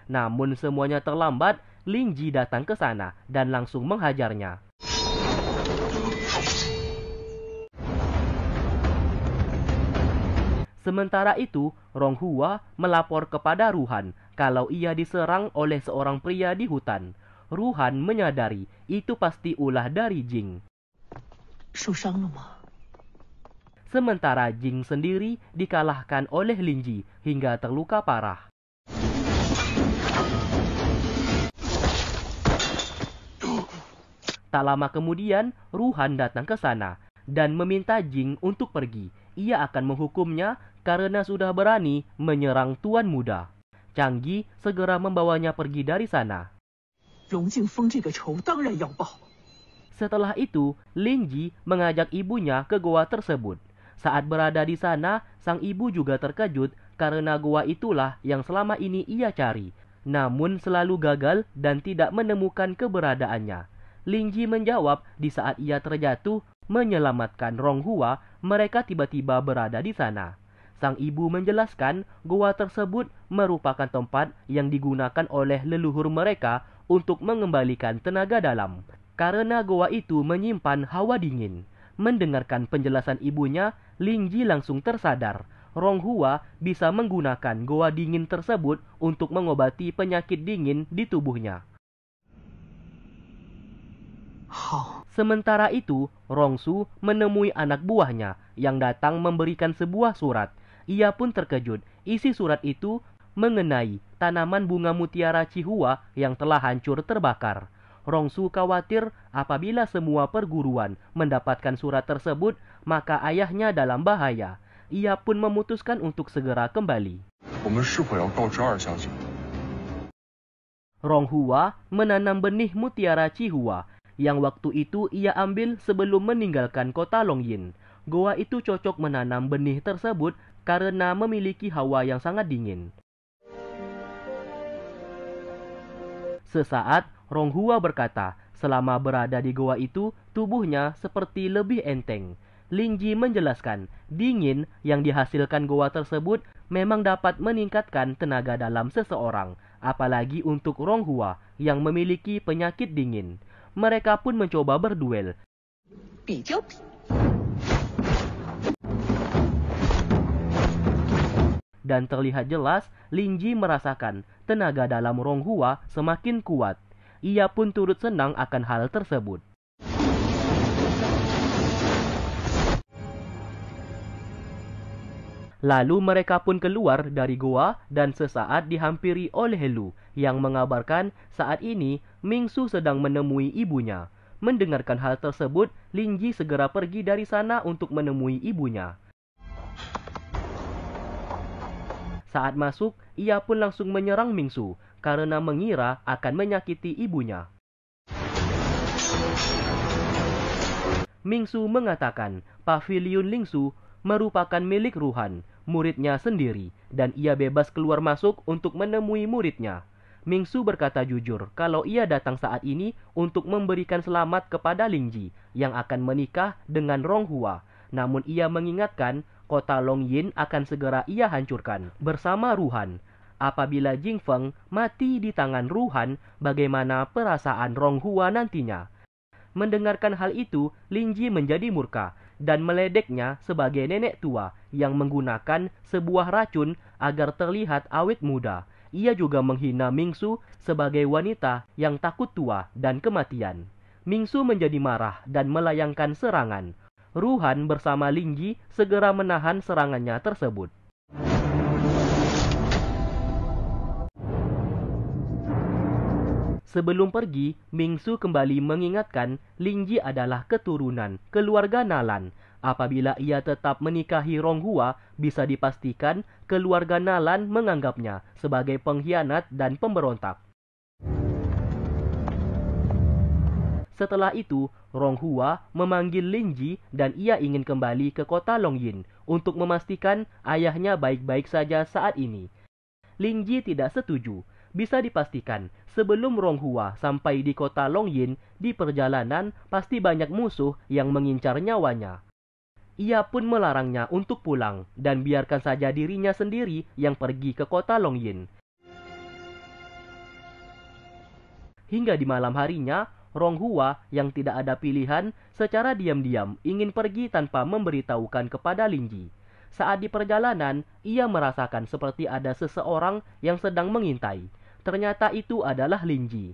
Namun semuanya terlambat, Lingji datang ke sana dan langsung menghajarnya. Sementara itu, Ronghua melapor kepada Ruhan kalau ia diserang oleh seorang pria di hutan. Ruhan menyadari itu pasti ulah dari Jing. Sementara Jing sendiri dikalahkan oleh Linji hingga terluka parah. Tak lama kemudian, Ruhan datang ke sana dan meminta Jing untuk pergi. Ia akan menghukumnya karena sudah berani menyerang tuan muda. Canggih segera membawanya pergi dari sana. Setelah itu, Lin mengajak ibunya ke goa tersebut. Saat berada di sana, sang ibu juga terkejut karena goa itulah yang selama ini ia cari. Namun selalu gagal dan tidak menemukan keberadaannya. Lin menjawab di saat ia terjatuh menyelamatkan Ronghua, mereka tiba-tiba berada di sana. Sang ibu menjelaskan goa tersebut merupakan tempat yang digunakan oleh leluhur mereka untuk mengembalikan tenaga dalam. Karena goa itu menyimpan hawa dingin. Mendengarkan penjelasan ibunya, Lingji langsung tersadar. Ronghua bisa menggunakan goa dingin tersebut untuk mengobati penyakit dingin di tubuhnya. Sementara itu, Rongsu menemui anak buahnya yang datang memberikan sebuah surat. Ia pun terkejut. Isi surat itu mengenai tanaman bunga mutiara Cihua yang telah hancur terbakar. Rongsu khawatir apabila semua perguruan mendapatkan surat tersebut, maka ayahnya dalam bahaya. Ia pun memutuskan untuk segera kembali. Ronghua menanam benih mutiara Cihua yang waktu itu ia ambil sebelum meninggalkan kota Longyin. Goa itu cocok menanam benih tersebut karena memiliki hawa yang sangat dingin. Sesaat, Ronghua berkata, selama berada di goa itu, tubuhnya seperti lebih enteng. Lingji menjelaskan, dingin yang dihasilkan goa tersebut memang dapat meningkatkan tenaga dalam seseorang, apalagi untuk Ronghua yang memiliki penyakit dingin. Mereka pun mencoba berduel. dan terlihat jelas Linji merasakan tenaga dalam Ronghua semakin kuat. Ia pun turut senang akan hal tersebut. Lalu mereka pun keluar dari goa dan sesaat dihampiri oleh Lu yang mengabarkan saat ini Ming Su sedang menemui ibunya. Mendengarkan hal tersebut, Linji segera pergi dari sana untuk menemui ibunya. Saat masuk, ia pun langsung menyerang Mingsu karena mengira akan menyakiti ibunya. Mingsu mengatakan pavilion Lingsu merupakan milik Ruhan, muridnya sendiri, dan ia bebas keluar masuk untuk menemui muridnya. Mingsu berkata jujur kalau ia datang saat ini untuk memberikan selamat kepada Lingji yang akan menikah dengan Ronghua. Namun ia mengingatkan kota Longyin akan segera ia hancurkan bersama Ruhan. Apabila Jing Feng mati di tangan Ruhan, bagaimana perasaan Rong Hua nantinya? Mendengarkan hal itu, Lin Ji menjadi murka dan meledeknya sebagai nenek tua yang menggunakan sebuah racun agar terlihat awet muda. Ia juga menghina Mingsu sebagai wanita yang takut tua dan kematian. Mingsu menjadi marah dan melayangkan serangan. Ruhan bersama Linggi segera menahan serangannya tersebut. Sebelum pergi, Mingsu kembali mengingatkan Lingji adalah keturunan keluarga Nalan. Apabila ia tetap menikahi Ronghua, bisa dipastikan keluarga Nalan menganggapnya sebagai pengkhianat dan pemberontak. Setelah itu, Ronghua memanggil Linji dan ia ingin kembali ke kota Longyin untuk memastikan ayahnya baik-baik saja saat ini. Linji tidak setuju. Bisa dipastikan, sebelum Ronghua sampai di kota Longyin, di perjalanan pasti banyak musuh yang mengincar nyawanya. Ia pun melarangnya untuk pulang dan biarkan saja dirinya sendiri yang pergi ke kota Longyin. Hingga di malam harinya, Ronghua yang tidak ada pilihan secara diam-diam ingin pergi tanpa memberitahukan kepada Linji. Saat di perjalanan, ia merasakan seperti ada seseorang yang sedang mengintai. Ternyata itu adalah Linji.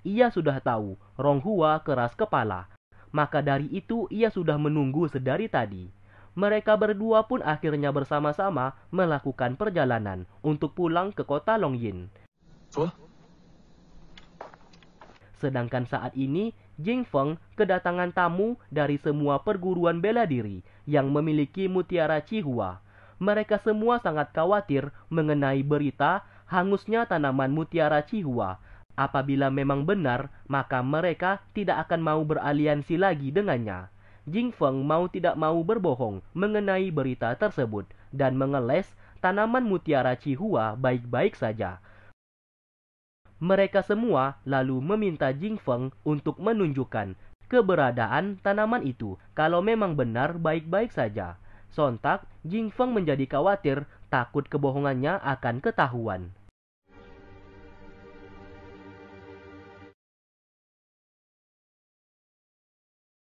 Ia sudah tahu Ronghua keras kepala. Maka dari itu ia sudah menunggu sedari tadi. Mereka berdua pun akhirnya bersama-sama melakukan perjalanan untuk pulang ke kota Longyin. Sedangkan saat ini, Jing Feng kedatangan tamu dari semua perguruan bela diri yang memiliki mutiara Cihua. Mereka semua sangat khawatir mengenai berita hangusnya tanaman mutiara Cihua. Apabila memang benar, maka mereka tidak akan mau beraliansi lagi dengannya. Jing Feng mau tidak mau berbohong mengenai berita tersebut dan mengeles tanaman mutiara Cihua baik-baik saja mereka semua lalu meminta Jing Feng untuk menunjukkan keberadaan tanaman itu kalau memang benar baik-baik saja. Sontak, Jing Feng menjadi khawatir takut kebohongannya akan ketahuan.